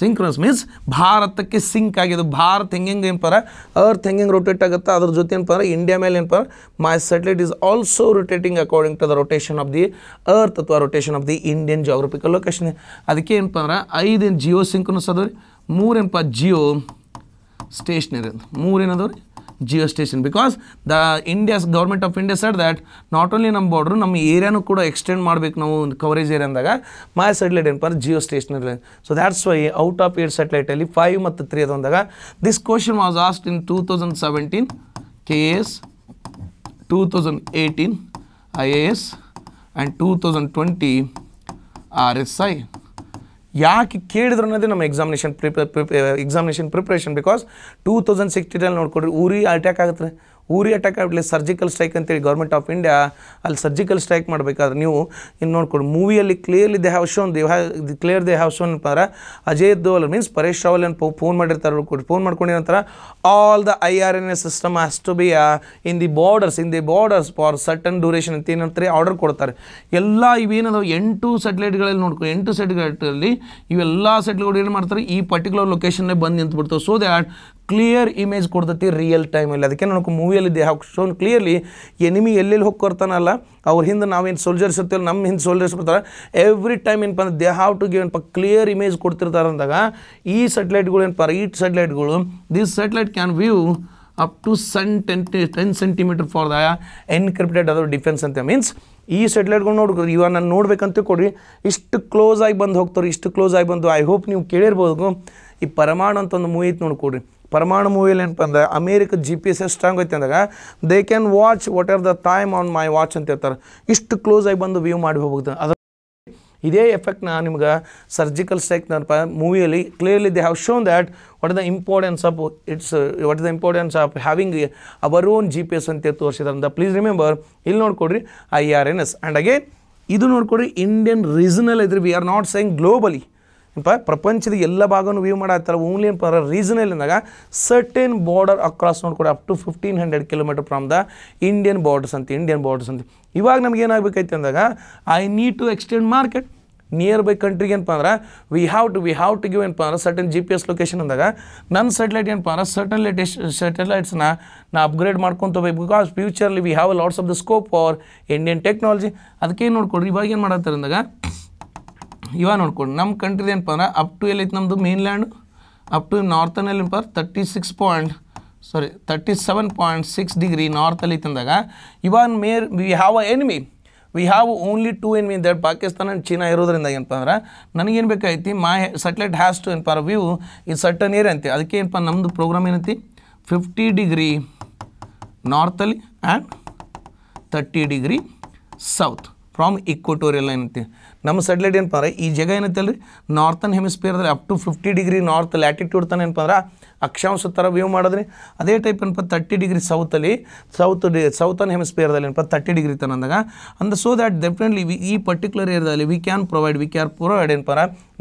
synchronous means ಭಾರತಕ್ಕೆ sync ಆಗಿದ್ದು ಭಾರತ ಹೆಂಗೆ ಏನಪ್ಪಾರ earth ಹೆಂಗೆ ರೊಟೇಟ್ ಆಗುತ್ತೆ ಅದ್ರ ಜೊತೆ ಏನಪ್ಪ ಇಂಡಿಯಾ ಮೇಲೆ ಏನಪ್ಪ my satellite is also rotating according to the rotation of the earth ಅಥವಾ rotation of the Indian geographical location ಅದಕ್ಕೆ ಏನಪ್ಪ ಅಂದ್ರೆ ಐದೇನು ಜಿಯೋ ಸಿಂಕ್ರನಸ್ ಅದವ್ರಿ ರೀ ಮೂರೇನಪ್ಪ ಜಿಯೋ ಸ್ಟೇಷನರಿ ಅಂತ ಮೂರೇನದವ್ರಿ ರೀ geo because the India's government of India sir that not only ನಮ್ಮ border ನಮ್ಮ ಏರಿಯಾನು ಕೂಡ ಎಕ್ಸ್ಟೆಂಡ್ ಮಾಡಬೇಕು ನಾವು ಒಂದು ಕವರೇಜ್ ಏರಿಯಾ ಅಂದಾಗ ಮೈ ಸ್ಯಾಟಲೈಟ್ ಏನು per geo station stationary so that's why out of eight ಸ್ಯಾಟಲೈಟಲ್ಲಿ ಫೈವ್ ಮತ್ತು ತ್ರೀ ಅದು ಅಂದಾಗ this question was asked in two thousand seventeen K A S two thousand eighteen I A S and two thousand twenty R S I ಯಾಕೆ ಕೇಳಿದ್ರು ಅನ್ನೋದೇ ನಮ್ಮ examination prep examination preparation because two thousand ಸಿಕ್ಸ್ಟಿನಲ್ಲಿ ನೋಡ್ಕೊಡ್ರಿ Uri attack ಆಗುತ್ತೆ Uri attack ಆಗಲಿ surgical strike ಅಂತೇಳಿ government of India ಅಲ್ಲಿ ಸರ್ಜಿಕಲ್ ಸ್ಟ್ರೈಕ್ ಮಾಡಬೇಕಾದ್ರೆ ನೀವು ಇನ್ನು ನೋಡ್ಕೊಂಡು ಮೂವಿಯಲ್ಲಿ clearly they have shown they have clear they have shown ಅಂತಂದ್ರೆ ಅಜಯ್ ದೋಲ್ ಮೀನ್ಸ್ ಪರೇಶ್ ರಾವಲ್ ಏನು ಫೋನ್ ಮಾಡಿರ್ತಾರೆ ಕೊಟ್ಟು ಫೋನ್ ಮಾಡ್ಕೊಂಡಿರಂತಾರೆ all the I R N S system has to be in the borders in the borders for certain duration ಅಂತ ಏನಂತಾರೆ order ಕೊಡ್ತಾರೆ ಎಲ್ಲ ಇವೇನದು ಎಂಟು ಸೆಟ್ಲೈಟ್ಗಳಲ್ಲಿ ನೋಡ್ಕೊ ಎಂಟು ಸೆಟ್ಲೈಟಲ್ಲಿ ಇವೆಲ್ಲ ಸೆಟ್ಲ್ಗಳು ಏನು ಮಾಡ್ತಾರೆ ಈ ಪರ್ಟಿಕ್ಯುಲರ್ ಲೊಕೇಶನ್ನೇ ಬಂದು ನಿಂತು ಸೊ ದ್ಯಾಟ್ ಕ್ಲಿಯರ್ ಇಮೇಜ್ ಕೊಡ್ತತಿ ರಿಯಲ್ ಟೈಮಲ್ಲಿ ಅದಕ್ಕೆ ನನಗೆ ಮೂವಿಯಲ್ಲಿ they have shown clearly enemy ಎಲ್ಲೆಲ್ಲಿ ಹೋಗಿ ಕೊಡ್ತಾನಲ್ಲ ಅವ್ರ ಹಿಂದೆ ನಾವೇನು ಸೋಲ್ಜರ್ಸ್ ಇರ್ತೀವಲ್ಲ ನಮ್ಮ ಹಿಂದೆ ಸೋಲ್ಜರ್ಸ್ ಬರ್ತಾರೆ ಎವ್ರಿ ಟೈಮ್ ಏನಪ್ಪ ಅಂದ್ರೆ ದೇ ಹಾವ್ ಟು ಗಿವ್ ಏನಪ್ಪ ಕ್ಲಿಯರ್ ಇಮೇಜ್ ಕೊಡ್ತಿರ್ತಾರೆ ಅಂದಾಗ ಈ ಸೆಟ್ಲೈಟ್ಗಳು ಏನಪ್ಪ ಈಟ್ ಸೆಟ್ಲೈಟ್ಗಳು this satellite can view up to ಸನ್ ten ten centimeter for the encrypted ಅದರ ಡಿಫೆನ್ಸ್ ಅಂತ ಮೀನ್ಸ್ ಈ ಸೆಟ್ಲೈಟ್ಗಳು ನೋಡ್ಕೊ ಇವಾಗ ನಾನು ನೋಡ್ಬೇಕಂತ ಕೊಡ್ರಿ ಇಷ್ಟು ಕ್ಲೋಸ್ ಆಗಿ ಬಂದು ಹೋಗ್ತಾರೆ ಇಷ್ಟು ಕ್ಲೋಸ್ ಆಗಿ ಬಂದು ಐ ಹೋಪ್ ನೀವು ಕೇಳಿರ್ಬೋದು ಈ ಪರಮಾಣು ಅಂತ ಒಂದು ಮೂವಿ ಇತ್ತು ನೋಡ್ಕೊಡ್ರಿ ಪರಮಾಣು ಮೂವಿಯಲ್ಲಿ ಏನಪ್ಪ ಅಂದ್ರೆ America G P S strong ಐತೆ ಅಂದಾಗ they can watch what are the time on my watch ಅಂತ ಹೇಳ್ತಾರೆ ಇಷ್ಟು ಕ್ಲೋಸ್ ಆಗಿ ಬಂದು ವ್ಯೂ ಮಾಡಿ ಹೋಗ್ಬೋದು ಅದರ ಇದೇ ಎಫೆಕ್ಟ್ನ ನಿಮ್ಗೆ ಸರ್ಜಿಕಲ್ ಸ್ಟ್ರೈಕ್ ನನ್ನ ಮೂವಿಯಲ್ಲಿ clearly they have shown that what is the importance of it's what is the importance of having our own G P S ಅಂತ ತೋರಿಸಿದ್ರಂತ ಪ್ಲೀಸ್ ರಿಮೆಂಬರ್ ಇಲ್ಲಿ ನೋಡ್ಕೊಡ್ರಿ I R N S and again ಇದು ನೋಡ್ಕೊಡ್ರಿ Indian regional ಇದ್ರೆ we are not saying globally ಏನಪ್ಪ ಪ್ರಪಂಚದ ಎಲ್ಲ ಭಾಗವನ್ನು ವ್ಯೂ ಮಾಡತ್ತಾರ ಓನ್ಲಿ ಏನು ಪರ ರೀಸನ್ ಅಂದಾಗ ಸರ್ಟೆನ್ ಬಾರ್ಡರ್ ಅಕ್ರಾಸ್ ನೋಡ್ಕೊಡಿ up to fifteen hundred kilometer from the Indian borders ಅಂತ ಇಂಡಿಯನ್ ಬಾರ್ಡರ್ಸ್ ಅಂತ ಇವಾಗ ನಮ್ಗೆ ಏನಾಗಬೇಕೈತೆ ಅಂದಾಗ I need to extend market near by ಕಂಟ್ರಿಗೆ ಏನಪ್ಪ ಅಂದ್ರೆ we have to we have to give ಏನಪ್ಪ ಅಂದ್ರೆ certain G P S location ಅಂದಾಗ ನನ್ನ ಸೆಟಲೈಟ್ ಏನಪ್ಪ ಅಂದ್ರೆ ಸರ್ಟನ್ ಲೇಟೆಸ್ಟ್ ಸೆಟಲೈಟ್ಸ್ನ ನಾ ಅಪ್ಗ್ರೇಡ್ ಹೋಗ್ಬೇಕು because futurely we have lots of the scope for Indian technology ಅದಕ್ಕೆ ಏನು ನೋಡ್ಕೊಳ್ರಿ ಇವಾಗ ಏನು ಮಾಡತ್ತಾರೆ ಅಂದಾಗ ಇವಾಗ ನೋಡ್ಕೊಂಡು ನಮ್ಮ ಕಂಟ್ರಿದು ಏನಪ್ಪ ಅಂದ್ರೆ ಅಪ್ ಟು ಎಲ್ಲಿ ನಮ್ಮದು ಮೇನ್ಲ್ಯಾಂಡ್ ಅಪ್ ಟು ನಾರ್ತನಲ್ಲಿ ಏನಪ್ಪ thirty six point sorry thirty seven point six degree ನಾರ್ತಲ್ಲಿ ತಂದಾಗ ಇವಾಗ ಮೇರ್ we have a enemy we have only two enemy that Pakistan and China ಇರೋದ್ರಿಂದ ಏನಪ್ಪ ಅಂದ್ರೆ ನನಗೇನು ಬೇಕಾಯ್ತಿ ಮೈ ಸಟ್ಲೈಟ್ ಹ್ಯಾಸ್ ಟು ಏನಪ್ಪ ವ್ಯೂ ಈ ಸಟ್ಟನ್ ಏರ್ ಅಂತೆ ಅದಕ್ಕೆ ಏನಪ್ಪ ನಮ್ಮದು ಪ್ರೋಗ್ರಾಮ್ ಏನೈತಿ ಫಿಫ್ಟಿ ಡಿಗ್ರಿ ನಾರ್ತಲ್ಲಿ and thirty degree south from equatorial ಏನೈತಿ ನಮ್ಮ ಸೆಟ್ಲೈಟ್ ಏನಪ್ಪ ಈ ಜಗ ಏನೈತಲ್ಲ ರೀ ನಾರ್ತನ್ ಹೆಮಿಸ್ಪಿಯರ್ದಲ್ಲಿ up to fifty degree north latitude ತನ ಏನಪ್ಪ ಅಂದ್ರೆ ಅಕ್ಷಾಂಶ ಥರ ವ್ಯೂ ಮಾಡಿದ್ರಿ ಅದೇ ಟೈಪ್ ಏನಪ್ಪ ತರ್ಟಿ ಡಿಗ್ರಿ ಸೌತಲ್ಲಿ ಸೌತ್ ಡಿ ಸೌತನ್ ಹೆಮಿಸ್ಪಿಯರ್ದಲ್ಲಿ ಏನಪ್ಪ ತರ್ಟಿ ಡಿಗ್ರಿ ತಾನೆ ಅಂದಾಗ ಅಂದ ಸೊ ದ್ಯಾಟ್ ಡೆಫಿನೆಟ್ಲಿ ವಿ ಈ ಪರ್ಟಿಕ್ಯುಲರ್ ಏರಿಯಾದಲ್ಲಿ we can provide we can provide ಏನಪ್ಪ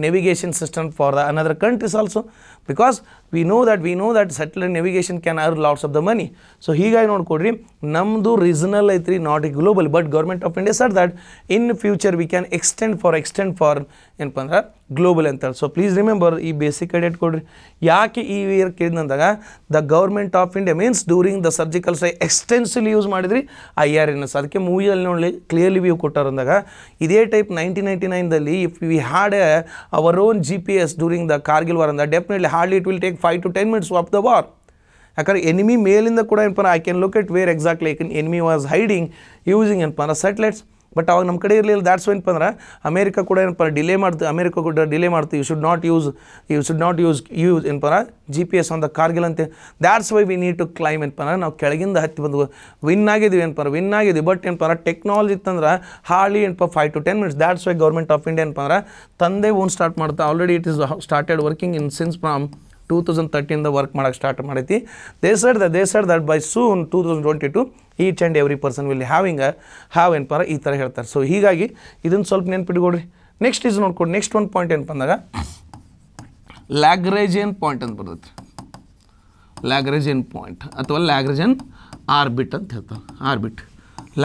navigation system for the another countries also because we know that we know that satellite navigation can earn lots of the money so ಹೀಗಾಗಿ ನೋಡ್ಕೊಡ್ರಿ ನಮ್ಮದು regional ಐತ್ರಿ not ಈ global but government of India sir that in future V can extend extend for extend for ಏನಪ್ಪ ಅಂದ್ರೆ global ಅಂತ so please remember ಈ basic idea ಕೊಡ್ರಿ ಯಾಕೆ ಈ ಇಯರ್ ಕೇಳಿದಂದಾಗ the government of India means during the surgical strike extensively use ಮಾಡಿದ್ರಿ ಆ ಇಯರ್ ಎನ್ ಅದಕ್ಕೆ ಮೂವಿಯಲ್ಲಿ ನೋಡಲಿ ಕ್ಲಿಯರ್ಲಿ ವ್ಯೂ ಕೊಟ್ಟಾರಂದಾಗ ಇದೇ ಟೈಪ್ ನೈನ್ಟೀನ್ ನೈಂಟಿ ನೈನ್ದಲ್ಲಿ if we had our own G P S during the Kargil war ಅಂದ definitely hardly it will take five to ten minutes of the war ಯಾಕಂದ್ರೆ enemy ಮೇಲಿಂದ ಕೂಡ ಏನಪ್ಪ I can locate where exactly I can enemy was hiding using ಏನಪ್ಪ ಅಂದ್ರೆ ಸೆಟ್ಲೈಟ್ಸ್ but ಅವಾಗ ನಮ್ಮ ಕಡೆ ಇರಲಿಲ್ಲ ದ್ಯಾಟ್ಸ್ ಏನಪ್ಪ ಅಂದ್ರೆ ಅಮೇರಿಕ ಕೂಡ ಏನಪ್ಪ ಡಿಲೇ ಮಾಡ್ತು ಅಮೇರಿಕ ಕೂಡ ಡಿಲೇ ಮಾಡ್ತು you should not use you should not use use ಏನಪ್ಪ ಜಿ ಪಿ ಎಸ್ ಅಂತ ಕಾರ್ಗಿಲ್ ಅಂತ that's why we need to claim ಏನಪ್ಪ ಅಂದ್ರೆ ನಾವು ಕೆಳಗಿಂದ ಹತ್ತಿ ಬಂದು ವಿನ್ ಆಗಿದ್ದೀವಿ ಏನಪ್ಪ ವಿನ್ ಆಗಿದ್ದೀವಿ ಬಟ್ ಏನಪ್ಪ ಟೆಕ್ನಾಲಜಿ ಇತ್ತಂದ್ರೆ ಹಾಲಿ ಏನಪ್ಪ five to ten minutes that's why government of India ಏನಪ್ಪ ಅಂದ್ರೆ ತಂದೆ ಓನ್ ಸ್ಟಾರ್ಟ್ ಮಾಡ್ತಾ already it is started working in since from two thousand ತರ್ಟಿಯಿಂದ ವರ್ಕ್ ಮಾಡೋಕ್ಕೆ ಸ್ಟಾರ್ಟ್ ಮಾಡೈತಿ they said the they add that by soon two thousand twenty two each and every person will having a have ಏನಪ್ಪಾರ ಈ ಥರ ಹೇಳ್ತಾರೆ so ಹೀಗಾಗಿ ಇದನ್ನು ಸ್ವಲ್ಪ ನೆನ್ಪಿಟ್ಕೊಡ್ರಿ ನೆಕ್ಸ್ಟ್ ಇದು ನೋಡ್ಕೊಡಿ ನೆಕ್ಸ್ಟ್ ಒಂದು ಪಾಯಿಂಟ್ ಏನಪ್ಪ ಬಂದಾಗ ಲ್ಯಾಗ್ರೇಜಿಯನ್ ಪಾಯಿಂಟ್ ಅಂತ ಬರ್ತೈತೆ ಲ್ಯಾಗ್ರೇಜಿಯನ್ ಪಾಯಿಂಟ್ ಅಥವಾ ಲ್ಯಾಗ್ರೇಜನ್ ಆರ್ಬಿಟ್ ಅಂತ ಹೇಳ್ತಾರೆ ಆರ್ಬಿಟ್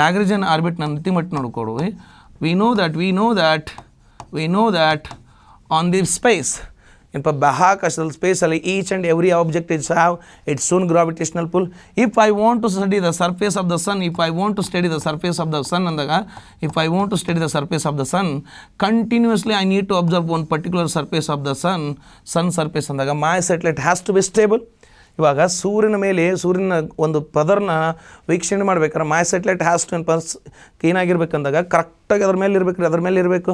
ಲ್ಯಾಗ್ರೇಜನ್ ಆರ್ಬಿಟ್ ನನ್ನ ಅತಿಮಟ್ಟು ನೋಡ್ಕೊಡು we know that we know that we know that on the space In Bahakashal spatially each and every object is have its own gravitational pull. If I want to study the surface of the sun, if I want to study the surface of the sun, and if I want to study the surface of the sun, continuously I need to observe one particular surface of the sun, sun surface, and my satellite has to be stable. ಇವಾಗ ಸೂರ್ಯನ ಮೇಲೆ ಸೂರ್ಯನ ಒಂದು ಪದರ್ನ ವೀಕ್ಷಣೆ ಮಾಡ್ಬೇಕಾದ್ರೆ my satellite has to ಪರ್ಸ್ ಕ್ಲೀನಾಗಿರ್ಬೇಕಂದಾಗ ಕರೆಕ್ಟಾಗಿ ಅದ್ರ ಮೇಲೆ ಇರಬೇಕು ರೀ ಅದ್ರ ಮೇಲೆ ಇರಬೇಕು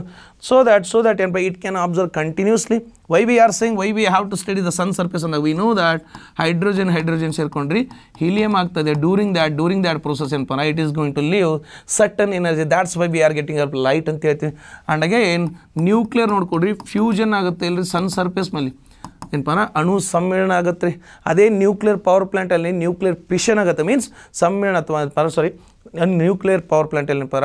ಸೊ ದ್ಯಾಟ್ ಸೊ ದ್ಯಾಟ್ ಏನಪ್ಪ it can observe continuously why we are saying why we have to study the sun surface ಅಂದಾಗ we know that hydrogen hydrogen ಸೇರ್ಕೊಂಡ್ರಿ ಹೀಲಿಯಂ ಆಗ್ತದೆ during that during that process ಏನಪ್ಪ it is going to leave certain energy that's why we are getting up light ಅಂತ ಹೇಳ್ತೀವಿ ಅಂಡಾಗೆ ಏನು nuclear ನೋಡ್ಕೊಡ್ರಿ fusion ಆಗುತ್ತೆ ಇಲ್ಲರಿ ಸನ್ ಸರ್ಫೇಸ್ ಮೇಲೆ ಏನಪ್ಪ ಅಣು ಸಮ್ಮೇಳನ ಆಗುತ್ತೆ ರೀ ಅದೇ ನ್ಯೂಕ್ಲಿಯರ್ ಪವರ್ ಪ್ಲ್ಯಾಂಟಲ್ಲಿ ನ್ಯೂಕ್ಲಿಯರ್ ಪಿಷನ್ ಆಗುತ್ತೆ ಮೀನ್ಸ್ ಸಮ್ಮೇಳನ ಅಥವಾ ಸಾರಿ ನ್ಯೂಕ್ಲಿಯರ್ ಪವರ್ ಪ್ಲ್ಯಾಂಟಲ್ಲಿ ಪರ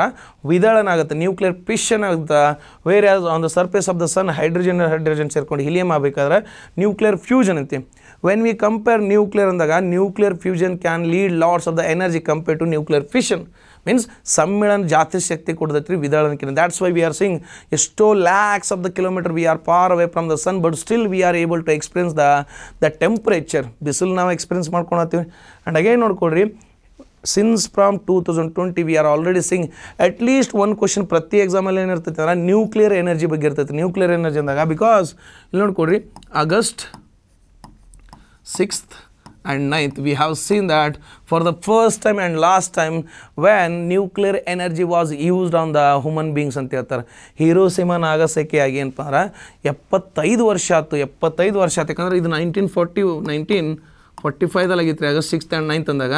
ವಿದಳನ ಆಗುತ್ತೆ ನ್ಯೂಕ್ಲಿಯರ್ ಪಿಷನ್ ಆಗುತ್ತೆ whereas on the surface of the sun hydrogen hydrogen ಸೇರ್ಕೊಂಡು ಹಿಲಿಯಂ ಆಗಬೇಕಾದ್ರೆ ನ್ಯೂಕ್ಲಿಯರ್ ಫ್ಯೂಷನ್ ಅಂತೀವಿ ವೆನ್ ವಿ ಕಂಪೇರ್ ನ್ಯೂಕ್ಲಿಯರ್ ಅಂದಾಗ nuclear fusion can lead loads of the energy compare to nuclear fission means ಸಮ್ಮಿಳನ ಜಾತಿ ಶಕ್ತಿ ಕೊಡದೈತ್ರಿ ವಿದಳನಕ್ಕಿಂತ that's why we are seeing ಎಷ್ಟೋ lakhs of the kilometre we are far away from the sun but still we are able to experience the the temperature ಬಿಸಿಲು ನಾವು experience ಮಾಡ್ಕೊಳತ್ತೀವಿ and again ನೋಡ್ಕೊಡ್ರಿ since from two thousand twenty we are already seeing at least ಒಂದು question ಪ್ರತಿ ಎಕ್ಸಾಮಲ್ಲಿ ಏನಿರ್ತೈತೆ ಅಂದ್ರೆ nuclear energy ಬಗ್ಗೆ ಇರ್ತೈತೆ ನ್ಯೂಕ್ಲಿಯರ್ ಎನರ್ಜಿ ಅಂದಾಗ ಬಿಕಾಸ್ ಇಲ್ಲಿ ನೋಡ್ಕೊಳ್ರಿ August 6th and 9th we have seen that for the first time and last time when nuclear energy was used on the human beings ಅಂತ ಹೇಳ್ತಾರೆ ಹಿರೋಸಿಮಾ ನಾಗಸಕ್ಕೆ ಆಗಿ ಅಂತಂದ್ರೆ ಎಪ್ಪತ್ತೈದು ವರ್ಷ ಆಯ್ತು ಎಪ್ಪತ್ತೈದು ವರ್ಷ ಆಯ್ತು ಯಾಕಂದ್ರೆ ಇದು ಫಾರ್ಟಿ ರೀ ಆಗಸ್ಟ್ ಸಿಕ್ಸ್ತ್ ಆ್ಯಂಡ್ ನೈನ್ತ್ ಅಂದಾಗ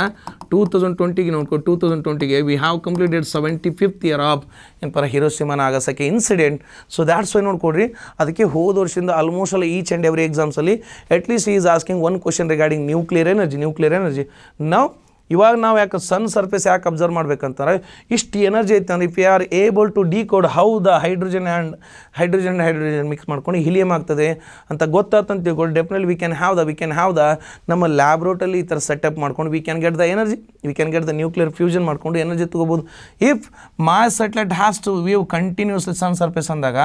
ಟೂ ತೌಸಂಡ್ ಟ್ವೆಂಟಿಗೆ ನೋಡ್ಕೊ ಟೂ ತೌಸಂಡ್ ಟ್ವೆಂಟಿಗೆ we have completed seventy fifth year of ಏನಪ್ಪ ಹಿರೋಸಿಮಾ ಆಗಸಕ್ಕೆ ಇನ್ಸಿಡೆಂಟ್ ಸೊ ದ್ಯಾಟ್ಸ್ ವೈ ನೋಡ್ಕೊಡ್ರಿ ಅದಕ್ಕೆ ಹೋದ ವರ್ಷದಿಂದ ಆಲ್ಮೋಸ್ಟ್ ಅಲ್ಲಿ ಈಚ್ ಆ್ಯಂಡ್ ಎವ್ರಿ ಎಕ್ಸಾಮ್ಸಲ್ಲಿ at least is asking one question regarding nuclear energy nuclear energy ನಾವು ಇವಾಗ ನಾವು ಯಾಕೆ ಸನ್ ಸರ್ಫೇಸ್ ಯಾಕೆ ಅಬ್ಸರ್ವ್ ಮಾಡ್ಬೇಕಂತಾರೆ ಇಷ್ಟು ಎನರ್ಜಿ ಐತೆ ಅಂದರೆ if you are able to decode how the hydrogen and hydrogen hydrogen mix ಮಾಡ್ಕೊಂಡು ಹಿಲಿಯಮ್ ಆಗ್ತದೆ ಅಂತ ಅಂತ ತಿಳ್ಕೊಳ್ಳಿ definitely we can have the we can have the ನಮ್ಮ ಲ್ಯಾಬ್ರೋಟಲ್ಲಿ ಈ ಥರ ಸೆಟಪ್ ಮಾಡ್ಕೊಂಡು we can get the energy we can get the nuclear fusion ಮಾಡ್ಕೊಂಡು ಎನರ್ಜಿ ತೊಗೋಬೋದು if my satellite has to view continuously sun surface ಅಂದಾಗ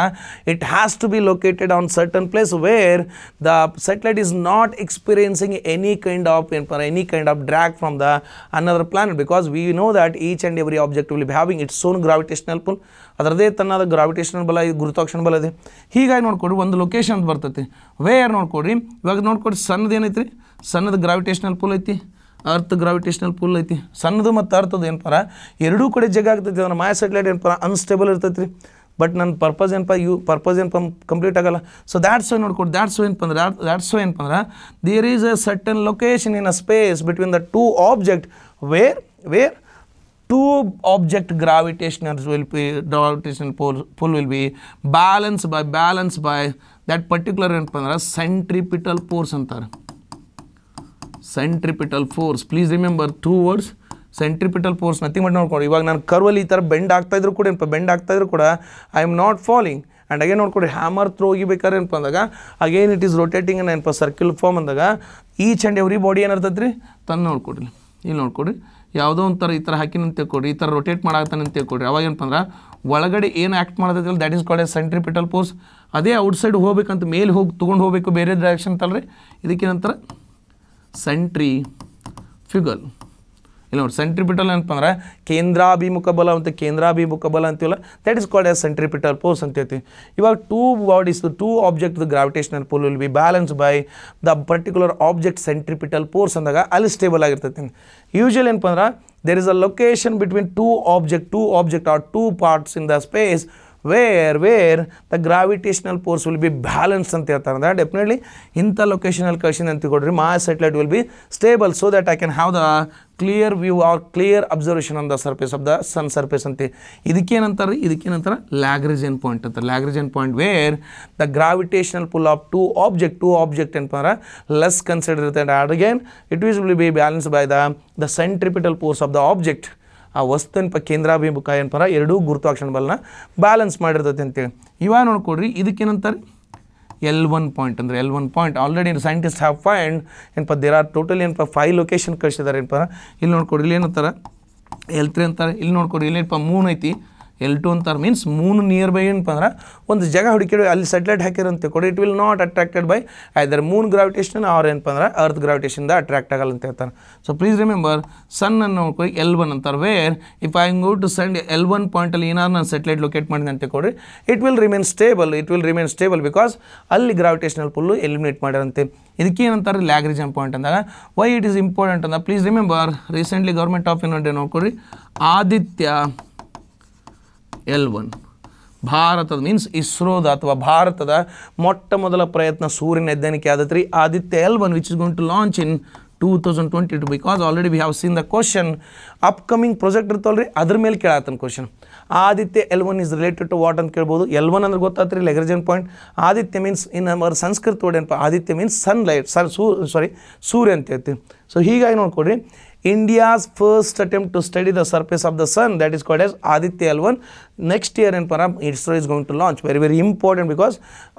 it has to be located on certain place where the satellite is not experiencing any kind of any kind of drag from the another planet because we know that each and every object will having having its own gravitational ಅದರದೇ ತನ್ನದ gravitational ಬಲ ಇದು ಗುರುತ್ವಾಕ್ಷಣ ಬಲ ಇದೆ ಹೀಗಾಗಿ ನೋಡ್ಕೊಡ್ರಿ ಒಂದು location ಅಂತ ಬರ್ತೈತಿ ವೇರ್ ನೋಡ್ಕೊಡ್ರಿ ಇವಾಗ ನೋಡ್ಕೊಡ್ರಿ ಸಣ್ಣದು ಏನೈತ್ರಿ ಸಣ್ಣದು ಗ್ರಾವಿಟೇಷನಲ್ ಪುಲ್ ಐತಿ ಅರ್ಥ ಗ್ರಾವಿಟೇಷನಲ್ ಪುಲ್ ಐತಿ ಸಣ್ಣದು ಮತ್ತು ಅರ್ಥದ ಏನಪ್ಪಾರ ಎರಡೂ ಕಡೆ ಜಗ ಆಗ್ತೈತಿ ಅಂದ್ರೆ ಮಾಯ ಸ್ಯಾಟಲೈಟ್ ಏನಪ್ಪ ಅನ್ಸ್ಟೇಬಲ್ ಇರ್ತೈತಿ ರೀ ಬಟ್ ನನ್ನ ಪರ್ಪಸ್ ಏನಪ್ಪ ಯು ಪರ್ಪಸ್ ಏನಪ್ಪ ಕಂಪ್ಲೀಟ್ ಆಗಲ್ಲ ಸೊ ದ್ಯಾಟ್ಸ್ ವೈ ನೋಡ್ಕೊಡಿ ದ್ಯಾಟ್ಸ್ ವೈ ಏನಪ್ಪಂದ್ರೆ ಅಂದ್ರೆ ದ್ಯಾಟ್ಸ್ ವೈ ಏನಪ್ಪ ಅಂದ್ರೆ there is a certain location in a space between the two object where where two object gravitationals will be gravitational pull, pull will be balance by balance by that particular ಏನಪ್ಪ ಅಂದ್ರೆ centripetal force ಅಂತಾರೆ centripetal force please remember two words centripetal force nothing but ನೋಡ್ಕೊಂಡು ಇವಾಗ ನಾನು ಕರ್ವಲ್ಲಿ ಈ ಥರ bend ಆಗ್ತಾಯಿದ್ರು ಕೂಡ ಏನಪ್ಪ ಬೆಂಡ್ ಆಗ್ತಾಯಿದ್ರು ಕೂಡ I am not falling and again ನೋಡ್ಕೊಡಿ ಹ್ಯಾಮರ್ ಥ್ರೋ ಹೋಗಿಬೇಕಾದ್ರೆ ಏನಪ್ಪ ಅಂದಾಗ ಅಗೇನ್ ಇಟ್ ಈಸ್ ರೊಟೇಟಿಂಗ್ ಏನಪ್ಪ ಸರ್ಕ್ಯುಲ್ ಫಾರ್ಮ್ ಅಂದಾಗ ಈಚ್ ಆ್ಯಂಡ್ ಎವ್ರಿ ಬಾಡಿ ಏನಿರ್ತೈತೆ ರೀ ತಂದು ನೋಡ್ಕೊಡ್ರಿ ಇಲ್ಲಿ ನೋಡ್ಕೊಡಿ ಯಾವುದೋ ಒಂಥರ ಈ ಥರ ಹಾಕಿ ಅಂತ ಕೊಡ್ರಿ ಈ ಥರ ರೊಟೇಟ್ ಮಾಡಾಕ್ತಾನೆ ಅಂತ ಕೊಡ್ರಿ ಅವಾಗ ಏನಪ್ಪ ಒಳಗಡೆ ಏನು ಆ್ಯಕ್ಟ್ ಮಾಡೋದಿಲ್ಲ that is called a petal force ಅದೇ ಔಟ್ಸೈಡ್ ಹೋಗ್ಬೇಕಂತ ಮೇಲೆ ಹೋಗಿ ತೊಗೊಂಡು ಹೋಗಬೇಕು ಬೇರೆ ಡೈರೆಕ್ಷನ್ ತಲ್ರಿ ಇದಕ್ಕೆ ನಂತರ ಸೆಂಟ್ರಿ ಫ್ಯುಗಲ್ ಇಲ್ಲಿ ನೋಡಿ ಸೆಂಟ್ರಿಪಿಟಲ್ ಏನಪ್ಪ ಕೇಂದ್ರಾಭಿಮುಖ ಬಲ ಅಂತ ಕೇಂದ್ರಾಭಿಮುಖ ಬಲ ಅಂತೀವಲ್ಲ that is called as centripetal force ಅಂತ ಹೇಳ್ತೀವಿ ಇವಾಗ two bodies two object gravitational pull will be balance by the particular object centripetal force ಅಂದಾಗ ಅಲ್ಲಿ ಸ್ಟೇಬಲ್ ಆಗಿರ್ತೈತಿ ಯೂಶಲಿ ಏನಪ್ಪ ಅಂದ್ರೆ there is a location between two object two object are two parts in the space where where the gravitational force will be balance ಅಂತ ಹೇಳ್ತಾರೆ ಅಂದರೆ definitely ಇಂಥ ಲೊಕೇಶನಲ್ಲಿ ಕಳಿಸಿನ ಅಂತ ಕೊಡ್ರಿ my satellite will be stable so that I can have the clear view or clear observation on the surface of the sun surface ಅಂತ ಇದಕ್ಕೇನಂತಾರೆ ಇದಕ್ಕೇನಂತಾರೆ Lagrangian point ಅಂತ Lagrangian point where the gravitational pull of two object two object ಅಂತಂದ್ರೆ less consider ಇರುತ್ತೆ and again it was will be balance by the the centripetal force of the object ಆ ವಸ್ತುವಿನ ಕೇಂದ್ರಾಭಿಮುಖ ಪರ ಎರಡೂ ಗುರುತ್ವಾಕ್ಷಣ ಬಲನ ಬ್ಯಾಲೆನ್ಸ್ ಮಾಡಿರ್ತೈತೆ ಅಂತೇಳಿ ಇವಾಗ ನೋಡ್ಕೊಡ್ರಿ ಇದಕ್ಕೇನಂತಾರೆ ಎಲ್ ಒನ್ ಪಾಯಿಂಟ್ ಅಂದರೆ L one point already scientist have find ಏನಪ್ಪ ದೇರ್ ಆರ್ ಟೋಟಲಿ ಏನಪ್ಪ ಫೈವ್ ಲೊಕೇಶನ್ ಕಳಿಸಿದ್ದಾರೆ ಏನಪ್ಪ ಇಲ್ಲಿ ನೋಡ್ಕೊಡ್ರಿ ಇಲ್ಲಿ ಏನಂತಾರೆ ಎಲ್ ಅಂತಾರೆ ಇಲ್ಲಿ ನೋಡ್ಕೊಡ್ರಿ ಇಲ್ಲಿ ಏನಪ್ಪ ಮೂನ್ ಐತಿ ಎಲ್ ಟು ಅಂತಾರೆ ಮೀನ್ಸ್ ಮೂನ್ ನಿಯರ್ ಬೈ ಏನಪ್ಪ ಅಂದ್ರೆ ಒಂದು ಜಾಗ ಹುಡುಕಿರೋ ಅಲ್ಲಿ ಸೆಟ್ಲೈಟ್ ಹಾಕಿರಂತೆ ಕೊಡಿ it will not attracted by either moon gravitation ಅವ್ರು ಏನಪ್ಪ ಅಂದ್ರೆ ಅರ್ತ್ ಗ್ರಾವಿಟೇಷನ್ದ ಅಟ್ರಾಕ್ಟ್ ಆಗಲ್ಲ ಅಂತ ಹೇಳ್ತಾರೆ ಸೊ ಪ್ಲೀಸ್ ರಿಮೆಂಬರ್ ಸನ್ ಅನ್ನು ನೋಡ್ಕೊಳ್ಳಿ ಎಲ್ ಒನ್ ಅಂತಾರೆ where if I go to send L one ಪಾಯಿಂಟಲ್ಲಿ ಏನಾರು ನಾನು ಸೆಟ್ಲೈಟ್ ಲೊಕೇಟ್ ಮಾಡಿದೆ ಅಂತ ಕೊಡಿ it will remain stable it will remain stable because ಅಲ್ಲಿ ಗ್ರಾವಿಟೇಷನಲ್ ಫುಲ್ಲು ಎಲಿಮಿನೇಟ್ ಮಾಡಿರಂತೆ ಇದಕ್ಕೆ ಏನಂತಾರೆ ಲ್ಯಾಗ್ರಿಜಮ್ ಪಾಯಿಂಟ್ ಅಂದಾಗ ವೈ ಇಟ್ ಈಸ್ ಇಂಪಾರ್ಟೆಂಟ್ ಅಂತ please remember recently government of India ನೋಡ್ಕೊಡ್ರಿ ಆದಿತ್ಯ ಎಲ್ ಒನ್ ಭಾರತದ ಮೀನ್ಸ್ ಇಸ್ರೋದ ಅಥವಾ ಭಾರತದ ಮೊಟ್ಟ ಮೊದಲ ಪ್ರಯತ್ನ ಸೂರ್ಯನ ಎದ್ದೇನಿಕೆ ಆದತ್ರಿ Aditya L one which is going to launch in two thousand twenty two because already we have seen the question upcoming project ಇರ್ತಲ್ರಿ ಅದ್ರ ಮೇಲೆ ಕೇಳಾತನ question Aditya L one is related to what ಅಂತ ಕೇಳ್ಬೋದು ಎಲ್ ಒನ್ ಅಂದ್ರೆ ಗೊತ್ತಾತ್ರಿ Lagrangian point Aditya means in our Sanskrit word Aditya means sun light sir ಸೂ sorry Surya ಅಂತ ಹೇಳ್ತೀವಿ ಸೊ ಹೀಗಾಗಿ ನೋಡ್ಕೊಡ್ರಿ India's first attempt to study the surface of the sun that is called as Aditya L1. Next year in Param, ISRO is going to launch. Very, very important because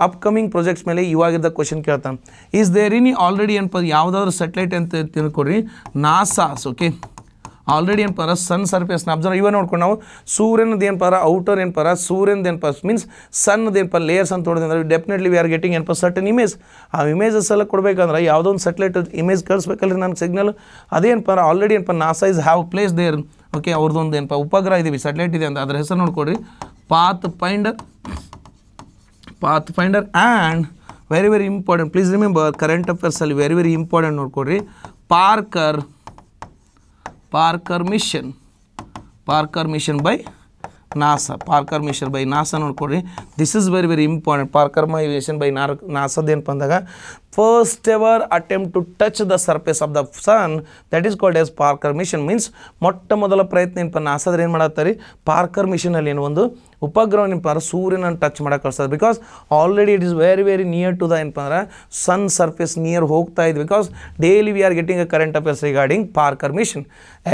upcoming projects ಮೇಲೆ ಇವಾಗಿದ್ದ question ಕೇಳ್ತಾನೆ is there in already ಏನು ಯಾವುದಾದ್ರು satellite ಅಂತ ತಿಳ್ಕೊಡ್ರಿ NASA's okay already ಏನು ಪರ ಸನ್ ಸರ್ಫೇಸ್ನ observe ಇವಾಗ ನೋಡ್ಕೊಂಡು ನಾವು ಸೂರ್ಯನದ ಏನು ಪರ ಔಟರ್ ಏನು ಪರ ಸೂರ್ಯನ್ ಏನು ಮೀನ್ಸ್ ಸನ್ ಏನು ಲೇಯರ್ಸ್ ಅಂತ ಅಂದರೆ ಡೆಫಿನೆಟ್ಲಿ ವಿ ಆರ್ ಗೆಟಿಂಗ್ ಏನು ಪರ ಸರ್ಟನ್ ಇಮೇಜ್ ಆ ಇಮೇಜಸ್ ಎಲ್ಲ ಕೊಡಬೇಕಂದ್ರೆ ಯಾವುದೋ ಒಂದು ಸೆಟ್ಲೈಟ್ ಇಮೇಜ್ ಕಳಿಸ್ಬೇಕಲ್ರಿ ನನ್ನ ಸಿಗ್ನಲ್ ಅದೇನು ಪರ ಆಲ್ರೆಡಿ ಏನು ಪರ ಹ್ಯಾವ್ ಪ್ಲೇಸ್ ದೇರ್ ಓಕೆ ಅವ್ರದ್ದೊಂದು ಏನಪ್ಪ ಉಪಗ್ರಹ ಇದೀವಿ ಸೆಟ್ಲೈಟ್ ಇದೆ ಅಂತ ಅದ್ರ ಹೆಸರು ನೋಡ್ಕೊಡ್ರಿ Pathfinder Pathfinder and very very important please remember current ಅಫೇರ್ಸಲ್ಲಿ ವೆರಿ ವೆರಿ ಇಂಪಾರ್ಟೆಂಟ್ ನೋಡ್ಕೊಡ್ರಿ Parker Parker mission Parker mission by NASA mission by NASA ನೋಡ್ಕೊಡ್ರಿ this is very very important ವೇಷನ್ ಬೈ ನಾರ್ ನಾಸದೇನಪ್ಪ ಅಂದಾಗ first ever attempt to touch the surface of the sun that is called as Parker mission means ಮೊಟ್ಟ ಮೊದಲ ಪ್ರಯತ್ನ ಏನಪ್ಪ ನಾಸಾದ್ರೆ ಏನು ಮಾಡತ್ತಾರೆ ಪಾರ್ಕರ್ ಮಿಷನಲ್ಲಿ ಏನು ಒಂದು ಉಪಗ್ರಹ ಏನಪ್ಪ ಅಂದ್ರೆ ಸೂರ್ಯನನ್ನು ಟಚ್ ಮಾಡೋಕೆ ಕಳ್ಸೋದು because already it is very very near to the ಏನಪ್ಪ ಅಂದ್ರೆ ಸನ್ ಸರ್ಫೇಸ್ ನಿಯರ್ ಹೋಗ್ತಾ ಇದ್ because daily we are getting a current affairs regarding Parker mission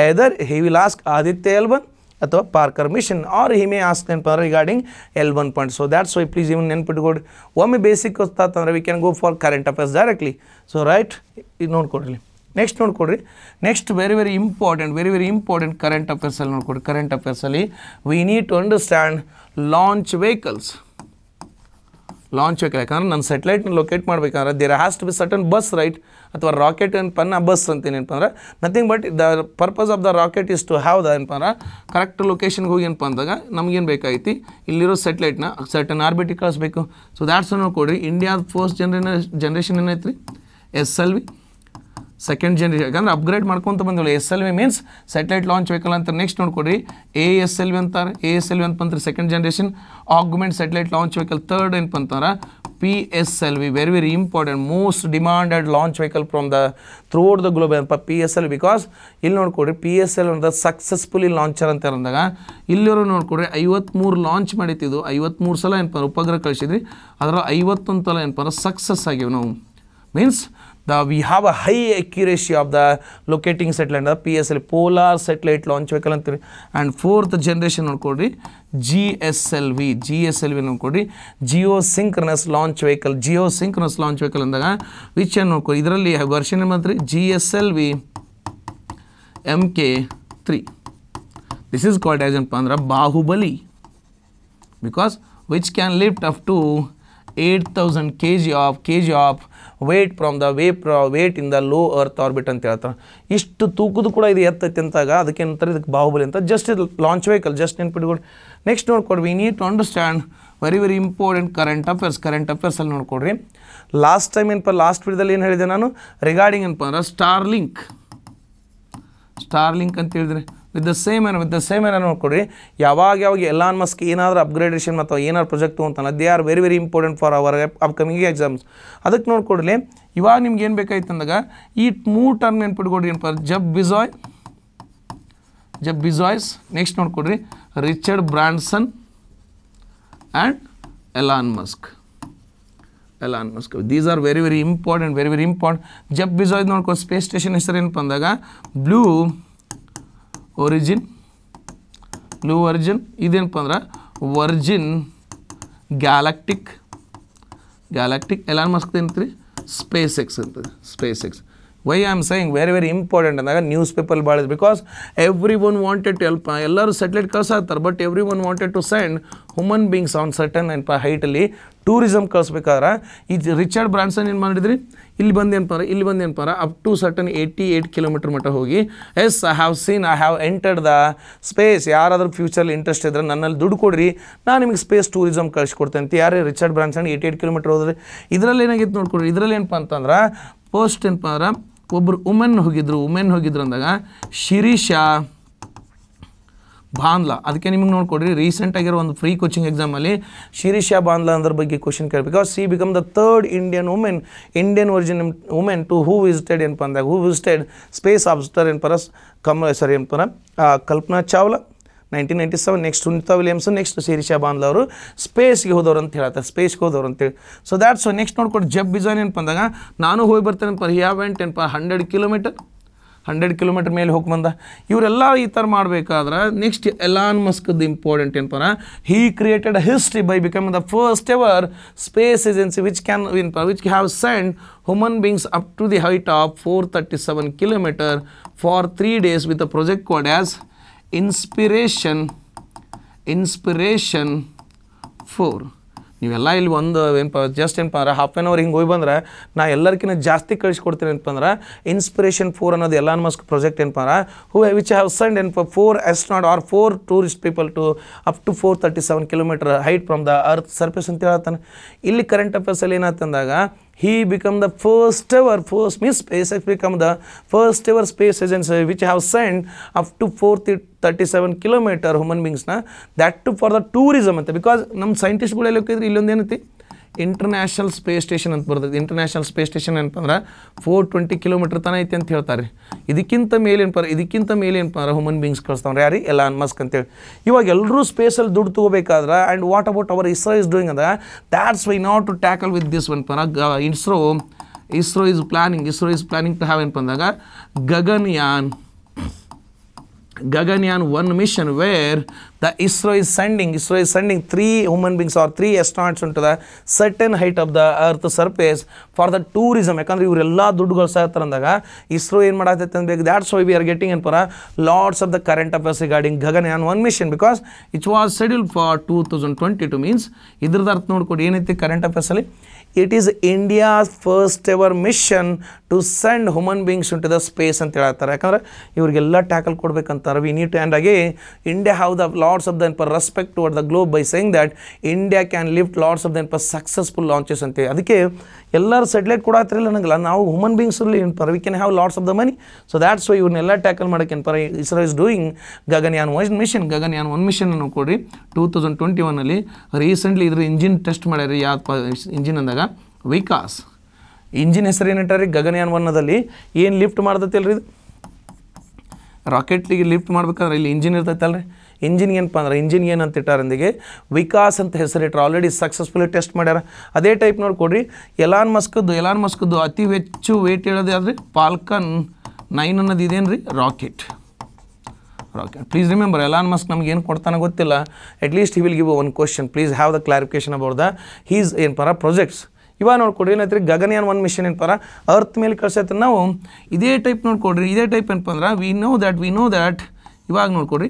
either he will ask Aditya L one ಅಥವಾ Parker mission or he may ask ಅಂತಂದ್ರೆ regarding L one point so that's why please even ನೆನ್ಪಿಟ್ಕೊಡಿ ಒಮ್ಮೆ basic ಹೊಸ್ತಾತಂದ್ರೆ we can go for current affairs directly so right ಇದು ನೋಡ್ಕೊಡ್ರಿ next ನೋಡ್ಕೊಡ್ರಿ next very very important very very important current ಅಫೇರ್ಸಲ್ಲಿ ನೋಡ್ಕೊಡಿ current ಅಫೇರ್ಸಲ್ಲಿ we need to understand launch vehicles launch vehicle ಯಾಕಂದ್ರೆ ನನ್ನ ಸೆಟ್ಲೈಟ್ನ ಲೊಕೇಟ್ ಮಾಡ್ಬೇಕಂದ್ರೆ there has to be certain bus right ಅಥವಾ ರಾಕೆಟ್ ಏನಪ್ಪ ಬಸ್ ಅಂತ ಏನಪ್ಪ ಅಂದ್ರೆ nothing but the purpose of the rocket is to have the ಏನಪ್ಪ ಅಂದ್ರೆ ಕರೆಕ್ಟ್ ಲೊಕೇಶನ್ಗೆ ಹೋಗಿ ಏನಪ್ಪ ಅಂದಾಗ ನಮಗೇನು ಬೇಕಾಗಿತ್ತು ಇಲ್ಲಿರೋ ಸೆಟ್ಲೈಟ್ನ ಸರ್ಟನ್ ಆರ್ಬಿಟಿಕ್ ಕಳಿಸ್ಬೇಕು ಸೊ ದ್ಯಾಟ್ಸ್ ನಾವು ಕೊಡಿ ಇಂಡಿಯಾದ ಫಸ್ಟ್ ಜನರೇನ ಜನ್ರೇಷನ್ ಏನೈತೆ ರೀ S L V second generation ಯಾಕಂದ್ರೆ ಅಪ್ಗ್ರೇಡ್ ಮಾಡ್ಕೊತ ಬಂದವಳು S L V means satellite launch vehicle ಅಂತ ನೆಕ್ಸ್ಟ್ ನೋಡ್ಕೊಡ್ರಿ ಎ ಎಸ್ ಎಲ್ ವಿ ಅಂತಾರೆ ಎ ಎಸ್ ಎಲ್ ವಿ ಅಂತ second generation augment satellite launch vehicle third ಏನಪ್ಪ ಅಂತಾರೆ P S L V very PSLV, very very important, most demanded launch vehicle from the throughout the globe PSLV because ಇಲ್ಲಿ ನೋಡ್ಕೊಡ್ರಿ P S L ಅನ್ನೋದು successfully launcher ಅಂತ ಅಂದಾಗ ಇಲ್ಲಿರೋ ನೋಡ್ಕೊಡ್ರಿ ಐವತ್ತ್ಮೂರು launch ಮಾಡಿತ್ತಿದ್ದು ಐವತ್ಮೂರು ಸಲ ಏನಪ್ಪ ಉಪಗ್ರಹ ಕಳಿಸಿದ್ರಿ ಅದರ ಐವತ್ತೊಂದು ಸಲ ಏನಪ್ಪ ಅಂದ್ರೆ ಸಕ್ಸಸ್ ಆಗಿವೆ ನಾವು means Now we have a high accuracy of the locating satellite, the PSL, Polar Satellite Launch Vehicle ಅಂತೇಳಿ ಆ್ಯಂಡ್ ಫೋರ್ತ್ ಜನ್ರೇಷನ್ ನೋಡ್ಕೊಡ್ರಿ G S L V G S L V ನೋಡ್ಕೊಡ್ರಿ geosynchronous launch vehicle geosynchronous launch vehicle ಅಂದಾಗ which ಏನು ನೋಡ್ಕೊ ಇದರಲ್ಲಿ version ಏನ್ರಿ G S L V M K three this is called as ಏನಪ್ಪ ಅಂದ್ರೆ Baahubali because which can lift up to eight thousand K G of K G of weight from the way ಪ್ರಾ weight in the low earth orbit ಅಂತ ಹೇಳ್ತಾರೆ ಇಷ್ಟು ತೂಕದ ಕೂಡ ಇದು ಎತ್ತೈತೆ ಅಂತಾಗ ಅದಕ್ಕೇನಂತಾರೆ ಇದಕ್ಕೆ ಬಾಹುಬಲಿ ಅಂತ ಜಸ್ಟ್ ಇದು ಲಾಂಚ್ ವೆಹಿಕಲ್ ಜಸ್ಟ್ ನೆನ್ಪಿಟ್ಕೊಳ್ಳಿ ನೆಕ್ಸ್ಟ್ ನೋಡ್ಕೊಡ್ವಿ need to understand very very important current affairs current ಅಫೇರ್ಸಲ್ಲಿ ನೋಡ್ಕೊಡ್ರಿ ಲಾಸ್ಟ್ ಟೈಮ್ ಏನಪ್ಪ ಲಾಸ್ಟ್ ವಿಡಿಯೋದಲ್ಲಿ ಏನು ಹೇಳಿದೆ ನಾನು ರಿಗಾರ್ಡಿಂಗ್ ಏನಪ್ಪ ಅಂದ್ರೆ ಸ್ಟಾರ್ಲಿಂಕ್ ಸ್ಟಾರ್ಲಿಂಕ್ ಅಂತ ಹೇಳಿದ್ರೆ ವಿತ್ ದ ಸೇಮ್ ಏನೋ ವಿತ್ ದ ಸೇಮ್ ಏನೋ ನೋಡ್ಕೊಡ್ರಿ ಯಾವಾಗ ಯಾವಾಗ ಎಲ್ಲಾನ್ ಮಸ್ಕ್ ಏನಾದರೂ ಅಪ್ಗ್ರೇಡೇಷನ್ ಅಥವಾ ಏನಾದ್ರು ಪ್ರೊಜೆಕ್ಟ್ ಅಂತ they are very very important for our upcoming exams ಅದಕ್ಕೆ ನೋಡ್ಕೊಡ್ಲಿ ಇವಾಗ ನಿಮ್ಗೆ ಏನು ಬೇಕಾಯ್ತು ಅಂದಾಗ ಈ ಮೂರು ಟರ್ಮ್ ನೆನ್ಪಿಟ್ಕೊಡ್ರಿ ಏನಪ್ಪ Jeff Bezos Jeff Bezos next ನೋಡ್ಕೊಡ್ರಿ Richard Branson and Elon Musk Elon Musk these are very very important very very important Jeff Bezos ನೋಡ್ಕೊ ಸ್ಪೇಸ್ ಸ್ಟೇಷನ್ ಹೆಸರು ಏನಪ್ಪ ಅಂದಾಗ ಬ್ಲೂ ಒರಿಜಿನ್ ಬ್ಲೂ ವರ್ಜಿನ್ ಇದೇನಪ್ಪ ಅಂದ್ರೆ Virgin Galactic Galactic Elon Musk ಏನಂತೀರಿ space X ಅಂತ space X why I am saying very very important ಅಂದಾಗ newspaper ಭಾಳ because everyone wanted to help ಎಲ್ಲರೂ ಸೆಟ್ಲೈಟ್ ಕಳ್ಸಾತಾರೆ but everyone wanted to send human beings on certain ಏನಪ್ಪ ಹೈಟಲ್ಲಿ tourism ಕಳಿಸ್ಬೇಕಾದ್ರೆ ಇದು Richard Branson ಏನು ಮಾಡಿದ್ರಿ ಇಲ್ಲಿ ಬಂದು ಏನಪ್ಪಾರ ಇಲ್ಲಿ ಬಂದು ಏನಪ್ಪಾರ up to certain eighty eight kilometer ಮಟ್ಟ ಹೋಗಿ as I have seen I have entered the space ಯಾರಾದರೂ ಫ್ಯೂಚರಲ್ಲಿ ಇಂಟ್ರೆಸ್ಟ್ ಇದ್ದರೆ ನನ್ನಲ್ಲಿ ದುಡ್ಡು ಕೊಡಿರಿ ನಾನು ನಿಮಗೆ ಸ್ಪೇಸ್ ಟೂರಿಸಮ್ ಕಳಿಸ್ಕೊಡ್ತೇನೆ ಅಂತ ಯಾರೇ Richard Branson eighty eight kilometer ಹೋದ್ರೆ ಇದರಲ್ಲಿ ಏನಾಗಿತ್ತು ನೋಡ್ಕೊಡ್ರಿ ಇದರಲ್ಲಿ ಏನಪ್ಪ ಅಂತಂದ್ರೆ ಪೋಸ್ಟ್ ಏನಪ್ಪ ಅಂದ್ರೆ ಒಬ್ಬರು ವುಮೆನ್ ಹೋಗಿದ್ರು ಉಮೆನ್ ಹೋಗಿದ್ರು ಅಂದಾಗ ಶಿರೀಷಾ ಬಾಂದ್ಲಾ ಅದಕ್ಕೆ ನಿಮಗೆ ರೀಸೆಂಟ್ ರೀಸೆಂಟಾಗಿರೋ ಒಂದು ಫ್ರೀ ಕೋಚಿಂಗ್ ಎಕ್ಸಾಮಲ್ಲಿ ಶಿರೀಷಾ ಬಾಂದ್ಲಾ ಅಂದ್ರ ಬಗ್ಗೆ ಕ್ವಶನ್ ಕೇಳಿ because she become the third Indian women Indian origin women to who visited ಏನಪ್ಪ ಅಂದಾಗ ಹೂ ವಿಸಿಟೆಡ್ ಸ್ಪೇಸ್ ಏನ್ ಏನಪ್ಪಾರ ಕಮ್ ಸಾರಿ ಪರ Kalpana Chawla nineteen ninety seven next Sunita Williams next Sirisha Bandla ಅವರು ಸ್ಪೇಸ್ಗೆ ಹೋದವ್ರು ಅಂತ ಹೇಳ್ತಾರೆ ಸ್ಪೇಸ್ಗೆ ಹೋದವ್ರು ಅಂತೇಳಿ ಸೊ ಸೊ ನೆಕ್ಸ್ಟ್ ನೋಡ್ಕೊಂಡು ಜಬ್ ಬಿಜಾನ್ ಏನಪ್ಪ ಅಂದಾಗ ನಾನು ಹೋಗಿ ಬರ್ತೇನೆ ಪರ್ ಹ್ಯಾವ್ ಎಂಟ್ ಏನಪ್ಪ ಹಂಡ್ರೆಡ್ ಕಿಲೋಮೀಟರ್ ಹಂಡ್ರೆಡ್ ಕಿಲೋಮೀಟ್ರ್ ಮೇಲೆ ಹೋಗಿ ಬಂದ ಇವರೆಲ್ಲ ಈ ಥರ ಮಾಡಬೇಕಾದ್ರೆ ನೆಕ್ಸ್ಟ್ ಎಲಾನ್ ಮಸ್ಕದ್ದು ಇಂಪಾರ್ಟೆಂಟ್ ಏನಪ್ಪ he created a history by become the first ever space agency which can win which have send human beings up to the height of four thirty seven kilometer for three days with a project code as inspiration inspiration four ನೀವೆಲ್ಲ ಇಲ್ಲಿ ಒಂದು ಏನಪ್ಪ just ಏನಪ್ಪ ಅಂದ್ರೆ half an hour ಹಿಂಗೆ ಹೋಗಿ ಬಂದ್ರೆ ನಾ ಎಲ್ಲರಿಗಿಂತ ಜಾಸ್ತಿ ಕಳಿಸ್ಕೊಡ್ತೀನಿ ಏನಪ್ಪ ಅಂದ್ರೆ ಇನ್ಸ್ಪಿರೇಷನ್ ಫೋರ್ ಅನ್ನೋದು ಎಲ್ಲ ಮಸ್ಕ್ ಪ್ರಾಜೆಕ್ಟ್ ಏನಪ್ಪ ಅಂದ್ರೆ ಹೂ ವಿಚ್ ಹ್ಯಾವ್ ಸೆಂಡ್ ಏನಪ್ಪ four not are four tourist people to up to four thirty seven kilometer height from the earth surface ಅಂತ ಹೇಳ್ತಾನೆ ಇಲ್ಲಿ ಕರೆಂಟ್ ಅಫೇರ್ಸಲ್ಲಿ ಅಂದಾಗ he become the first our first means space X become the first our space agency which have send up to four ತಿ thirty seven kilometer human ಬೀಂಗ್ಸ್ನ that to for the tourism ಅಂತ because ನಮ್ಮ ಸೈಂಟಿಸ್ಟ್ಗಳು ಎಲ್ಲಿ ಹೋಗಿದ್ರೆ ಇಲ್ಲೊಂದು ಏನೈತಿ international space station ಅಂತ ಬರ್ತದೆ ಇಂಟರ್ನ್ಯಾಷನಲ್ ಸ್ಪೇಸ್ ಸ್ಟೇಷನ್ ಏನಪ್ಪ ಫೋರ್ ಟ್ವೆಂಟಿ ಕಿಲೋಮೀಟರ್ ತನ ಐತಿ ಅಂತ ಹೇಳ್ತಾರೆ ಇದಕ್ಕಿಂತ ಮೇಲೆ ಏನಪ್ಪ ಇದಕ್ಕಿಂತ ಮೇಲೆ ಏನಪ್ಪ ಅಂದ್ರೆ ಹ್ಯೂಮನ್ ಬೀಂಗ್ಸ್ ಕಳಿಸ್ತಾವ್ರೆ ಯಾರಿ ಎಲ್ಲ ಅನ್ಮಸ್ಕ್ ಅಂತೇಳಿ ಇವಾಗ ಎಲ್ಲರೂ ಸ್ಪೇಸಲ್ಲಿ ದುಡ್ಡು ತೊಗೋಬೇಕಾದ್ರೆ and what about our ISRO is doing ಅದ that's why not to tackle with this one ಪರ ISRO ISRO is planning ISRO is planning to have ಏನಪ್ಪ ಅಂದಾಗ Gaganyaan Gaganyan one mission where the ISRO is sending, ISRO is sending three human beings or three astronauts into the certain height of the earth surface for the tourism. That's why we are getting in lots of the current affairs regarding Gaganyan one mission because it was scheduled for 2022 means current affairs. It is India first ever mission to send human beings to the space ಅಂತ ಹೇಳ್ತಾರೆ ಯಾಕಂದ್ರೆ ಇವರಿಗೆಲ್ಲ tackle ಕೊಡ್ಬೇಕಂತಾರೆ we need and ಆಗಿ India have the loads of ಎನ್ ಪರ್ respect toward the globe by saying that India can lift loads of ಎನ್ ಪರ್ ಸಕ್ಸಸ್ಫುಲ್ ಲಾಂಚಸ್ ಅಂತೇಳಿ ಅದಕ್ಕೆ ಎಲ್ಲರೂ ಸೆಟ್ಲೈಟ್ ಕೂಡ ಹತ್ತಿರಲ್ಲ ನನಗಲ್ಲ ನಾವು ಹ್ಯೂಮನ್ ಬೀಯಿಂಗ್ಸಲ್ಲಿ ಏನು ಪರ್ we can have loads of the money so that's why ಇವ್ರನ್ನೆಲ್ಲ ಟ್ಯಾಕಲ್ ಮಾಡೋಕ್ಕೆ ಏನು ಪರ ISRO is doing Gaganyaan one mission Gaganyaan one mission ಅನ್ನು ಕೊಡಿ ಟೂ ತೌಸಂಡ್ ಟ್ವೆಂಟಿ ಒನ್ನಲ್ಲಿ ರೀಸೆಂಟ್ಲಿ ಇದ್ರ ಇಂಜಿನ್ ಟೆಸ್ಟ್ ಮಾಡ್ಯಾರಿ ಯಾವ ಇಂಜಿನ್ ಅಂದಾಗ ವಿಕಾಸ್ ಇಂಜಿನ್ ಹೆಸರು ರೀ ಗಗನಯಾನ್ ಒನ್ನದಲ್ಲಿ ಏನು ಲಿಫ್ಟ್ ಮಾಡ್ತೈತಿಲ್ಲ ರೀ ಇದು ರಾಕೆಟ್ಲಿಗೆ ಲಿಫ್ಟ್ ಮಾಡ್ಬೇಕಂದ್ರೆ ಇಲ್ಲಿ ಇಂಜಿನ್ ಇರ್ತೈತಲ್ಲ ರೀ ಇಂಜಿನ್ ಏನಪ್ಪ ಅಂದ್ರೆ ಇಂಜಿನ್ ಏನಂತ ಅಂತ ಇಟ್ಟಾರಂದಿಗೆ ವಿಕಾಸ್ ಅಂತ ಹೆಸರಿಟ್ರು ಆಲ್ರೆಡಿ ಸಕ್ಸಸ್ಫುಲಿ ಟೆಸ್ಟ್ ಮಾಡ್ಯಾರ ಅದೇ ಟೈಪ್ ನೋಡಿ ಎಲಾನ್ ಮಸ್ಕದ್ದು ಎಲಾನ್ ಮಸ್ಕದ್ದು ಅತಿ ಹೆಚ್ಚು ವೇಟ್ ಹೇಳೋದು ಯಾವ್ದು ರೀ ಪಾಲ್ಕನ್ ನೈನ್ ಅನ್ನೋದು ಇದೇನು ರೀ rocket rocket please remember Elon Musk ನಮ್ಗೆ ಏನು ಕೊಡ್ತಾನೆ ಗೊತ್ತಿಲ್ಲ at least he will give one question please have the clarification about the his ಪರ ಪ್ರಾಜೆಕ್ಟ್ಸ್ ಇವಾಗ ನೋಡ್ಕೊಡ್ರಿ ಏನೈತ್ರಿ ಗಗನಯಾನ್ ಒನ್ ಮಿಷನ್ ಏನಪ್ಪಾ ಅರ್ತ್ ಮೇಲೆ ಕಳ್ಸೈತೆ ನಾವು ಇದೇ ಟೈಪ್ ನೋಡ್ಕೊಡ್ರಿ ಇದೇ ಟೈಪ್ ಏನಪ್ಪ ಅಂದ್ರೆ we know that we know that ಇವಾಗ ನೋಡ್ಕೊಡ್ರಿ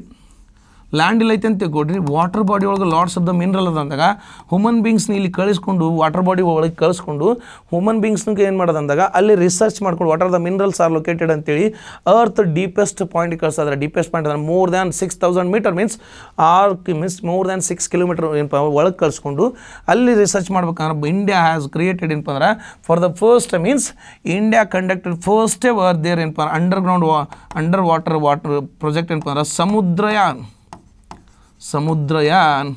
ಲ್ಯಾಂಡ್ ಇಲ್ಲ ಅಂತ ತಿಳ್ಕೊಡ್ರಿ ವಾಟರ್ ಬಾಡಿ ಒಳಗೆ ಲಾರ್ಡ್ಸ್ ಆಫ್ ದ ಮಿನರಲ್ ಅದ ಅಂದಾಗ ಹ್ಯೂಮನ್ ಬೀಂಗ್ಸ್ನ ಇಲ್ಲಿ ಕಳಿಸ್ಕೊಂಡು ವಾಟರ್ ಬಾಡಿ ಒಳಗೆ ಕಳಿಸ್ಕೊಂಡು ಹ್ಯೂಮನ್ ಬೀಂಗ್ಸ್ನಿಗೆ ಏನು ಮಾಡೋದಂದಾಗ ಅಲ್ಲಿ ರಿಸರ್ಚ್ ಮಾಡ್ಕೊಂಡು water the minerals are located ಅಂತೇಳಿ ಅರ್ತ್ ಡೀಪೆಸ್ಟ್ ಪಾಯಿಂಟ್ ಕಳಿಸಿದ್ರೆ ಡೀಪೆಸ್ಟ್ ಪಾಯಿಂಟ್ ಅಂದರೆ more than six thousand meter means or means more than six kilometer ಏನಪ್ಪ ಒಳಗೆ ಕಳಿಸ್ಕೊಂಡು ಅಲ್ಲಿ ರಿಸರ್ಚ್ ಮಾಡ್ಬೇಕಂದ್ರೆ ಇಂಡಿಯಾ ಹ್ಯಾಸ್ ಕ್ರಿಯೇಟೆಡ್ ಏನಪ್ಪ ಅಂದ್ರೆ for the first means India conducted first ever there ಏನಪ್ಪ ಅಂಡರ್ ಗ್ರೌಂಡ್ ವಾ ಅಂಡರ್ ವಾಟರ್ ವಾಟರ್ ಪ್ರಾಜೆಕ್ಟ್ ಏನಪ್ಪ ಅಂದ್ರೆ Samudrayaan Samudrayaan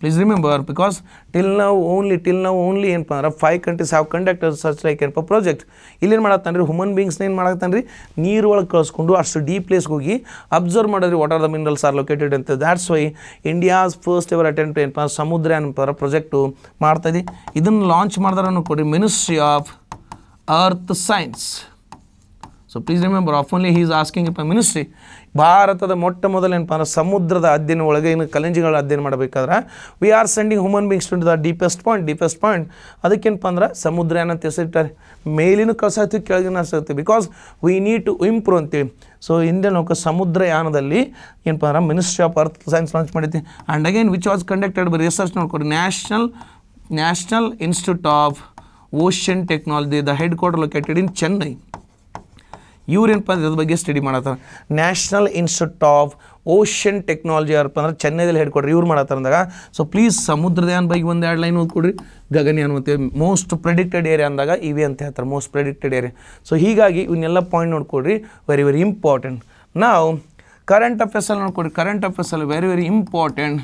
please remember because till now only till now only ಏನಪ್ಪ ಅಂದ್ರೆ five countries have conducted such like ಏನಪ್ಪ project ಇಲ್ಲೇನು ಮಾಡತ್ತಾನೆ ರೀ ಹ್ಯೂಮನ್ ಬೀಂಗ್ಸ್ನ ಏನು ಮಾಡತ್ತಾನೆ ರೀ ನೀರು ಒಳಗೆ ಕಳಿಸ್ಕೊಂಡು ಅಷ್ಟು ಡೀಪ್ ಪ್ಲೇಸ್ಗೆ ಹೋಗಿ ಅಬ್ಸರ್ವ್ ಮಾಡಿದ್ರಿ what are the minerals are located ಅಂತ that's why India's first ever attempt ಏನಪ್ಪ ಸಮುದ್ರ ಏನಪ್ಪ ಪ್ರಾಜೆಕ್ಟು ಮಾಡ್ತಾ ಇದ್ದೀವಿ ಇದನ್ನು ಲಾಂಚ್ ಮಾಡಿದಾರನ್ನು ಕೊಡಿ ministry of earth science so please remember of he is asking ಇಪ್ಪ ಮಿನಿಸ್ಟ್ರಿ ಭಾರತದ ಮೊಟ್ಟ ಮೊದಲೇನಪ್ಪ ಅಂದರೆ ಸಮುದ್ರದ ಅಧ್ಯಯನ ಒಳಗೆ ಇನ್ನು ಕಲೆಂಜಿಗಳ ಅಧ್ಯಯನ ಮಾಡಬೇಕಾದ್ರೆ we are sending human beings to the deepest point deepest point ಅದಕ್ಕೇನಪ್ಪ ಅಂದ್ರೆ ಸಮುದ್ರ ಏನಂತ ಹೆಸರಿಟ್ಟಾರೆ ಮೇಲಿನ ಕಳ್ಸಾಯ್ತು ಕೆಳಗಿನ ಕಳ್ಸಾಯ್ತು because we need to improve ಅಂತೀವಿ ಸೊ ಇಂಡಿಯನ್ ಸಮುದ್ರ ಸಮುದ್ರಯಾನದಲ್ಲಿ ಏನಪ್ಪ ಅಂದ್ರೆ ministry of earth science launch ಮಾಡಿದ್ದೆ and again which was conducted by research ನೋಡ್ಕೊಡಿ national national institute of ocean technology the headquarter located in Chennai ಇವ್ರೇನಪ್ಪ ಅಂದ್ರೆ ಇದ್ರ ಬಗ್ಗೆ ಸ್ಟಡಿ ಮಾಡತ್ತಾರ national institute of ocean technology ಯಾರಪ್ಪ ಅಂದ್ರೆ ಚೆನ್ನೈದಲ್ಲಿ ಹೇಳ್ಕೊಡ್ರಿ ಇವ್ರು ಮಾಡತ್ತಾರ ಅಂದಾಗ ಸೊ ಪ್ಲೀಸ್ ಸಮುದ್ರಯಾನ ಬಗ್ಗೆ ಒಂದು ಎರಡು ಲೈನ್ ಓದ್ಕೊಡ್ರಿ ಗಗನಿ ಅಂತೇವೆ ಮೋಸ್ಟ್ ಪ್ರೆಡಿಕ್ಟೆಡ್ ಏರಿಯಾ ಅಂದಾಗ ಇವೆ ಅಂತ ಹೇಳ್ತಾರೆ ಮೋಸ್ಟ್ ಪ್ರೆಡಿಕ್ಟೆಡ್ ಏರಿಯಾ ಸೊ ಹೀಗಾಗಿ ಇವನ್ನೆಲ್ಲ ಪಾಯಿಂಟ್ ನೋಡ್ಕೊಡ್ರಿ ವೆರಿ ವೆರಿ ಇಂಪಾರ್ಟೆಂಟ್ ನಾವು ಕರೆಂಟ್ ಅಫೇರ್ಸಲ್ಲಿ ನೋಡ್ಕೊಡ್ರಿ ಕರೆಂಟ್ ಅಫೇರ್ಸಲ್ಲಿ very very important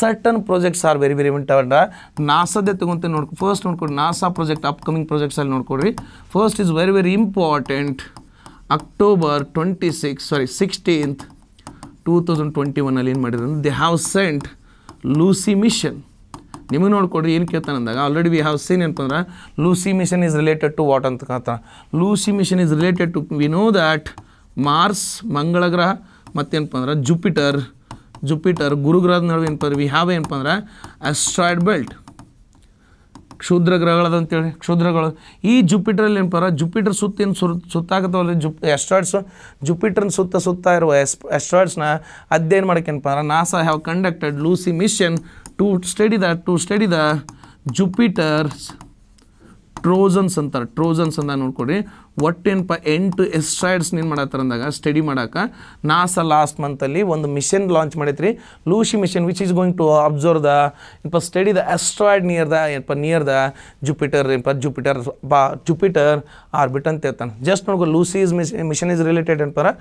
certain projects are very very important ನಾಸದೇ ತಗೊಂತ ನೋಡ್ಕೊ ಫಸ್ಟ್ ನೋಡ್ಕೊಡ್ರಿ ನಾಸಾ ಪ್ರಾಜೆಕ್ಟ್ ಅಪ್ಕಮಿಂಗ್ ಪ್ರಾಜೆಕ್ಟ್ಸಲ್ಲಿ ನೋಡ್ಕೊಡ್ರಿ first is very very important October twenty six sorry sixteenth two thousand twenty ಒನ್ನಲ್ಲಿ ಏನು ಮಾಡಿದ್ರು they have sent Lucy mission ನಿಮಗೆ ನೋಡಿಕೊಡ್ರಿ ಏನು ಕೇಳ್ತಾನೆ ಅಂದಾಗ ಆಲ್ರೆಡಿ ವಿ ಹ್ಯಾವ್ ಸೀನ್ ಅಂದ್ರೆ Lucy mission is related to what ಅಂತ ಕಾತ Lucy mission is related to we know that Mars ಮಂಗಳ ಗ್ರಹ ಮತ್ತೇನಪ್ಪ ಅಂದ್ರೆ ಜುಪಿಟರ್ ಜುಪಿಟರ್ ಗುರುಗ್ರಹದ ನಡುವೆ ಏನಪ್ಪ ವಿ ಹ್ಯಾವ್ ಏನಪ್ಪ ಅಂದ್ರೆ ಅಸ್ಟ್ರಾಯ್ಡ್ ಬೆಲ್ಟ್ ಕ್ಷುದ್ರ ಗ್ರಹಗಳದ ಅಂತೇಳಿ ಕ್ಷುದ್ರಗಳು ಈ ಜುಪಿಟ್ರಲ್ಲಿ ಏನು ಜುಪಿಟ್ರ್ ಜುಪಿಟರ್ ಸುತ್ತ ಸುರ್ ಸುತ್ತಾಗತ್ತವಲ್ಲ ಜುಪ್ ಎಸ್ಟ್ರಾಯ್ಡ್ಸ್ ಜುಪಿಟ್ರನ್ ಸುತ್ತ ಸುತ್ತ ಇರುವ ಎಸ್ ಎಸ್ಟ್ರಾಯ್ಡ್ಸ್ನ ಅಧ್ಯಯನ ಮಾಡೋಕ್ಕೇನಪ್ಪ NASA have conducted Lucy mission to study the to study the Jupiter's Trojans ಅಂತಾರೆ ಟ್ರೋಜನ್ಸ್ ಅಂತ ನೋಡ್ಕೊಡಿ ಒಟ್ಟೇನಪ್ಪ ಎಂಟು ಎಸ್ಟ್ರಾಯ್ಡ್ಸ್ ಏನು ಮಾಡತ್ತಾರ ಅಂದಾಗ ಸ್ಟಡಿ ಮಾಡಕ್ಕೆ ನಾಸ ಲಾಸ್ಟ್ ಮಂತಲ್ಲಿ ಒಂದು ಮಿಷನ್ ಲಾಂಚ್ ಮಾಡೈತ್ರಿ Lucy mission which is going to observe the ಏನಪ್ಪ study the asteroid near the ಏನಪ್ಪ ನಿಯರ್ ದ ಜುಪಿಟರ್ ಏನಪ್ಪ ಜುಪಿಟರ್ ಬಾ ಜುಪಿಟರ್ ಆರ್ಬಿಟ್ ಅಂತ ಹೇಳ್ತಾನೆ ಜಸ್ಟ್ ನೋಡ್ಕೊ Lucy is mission mission is related ಅಂತಾರೆ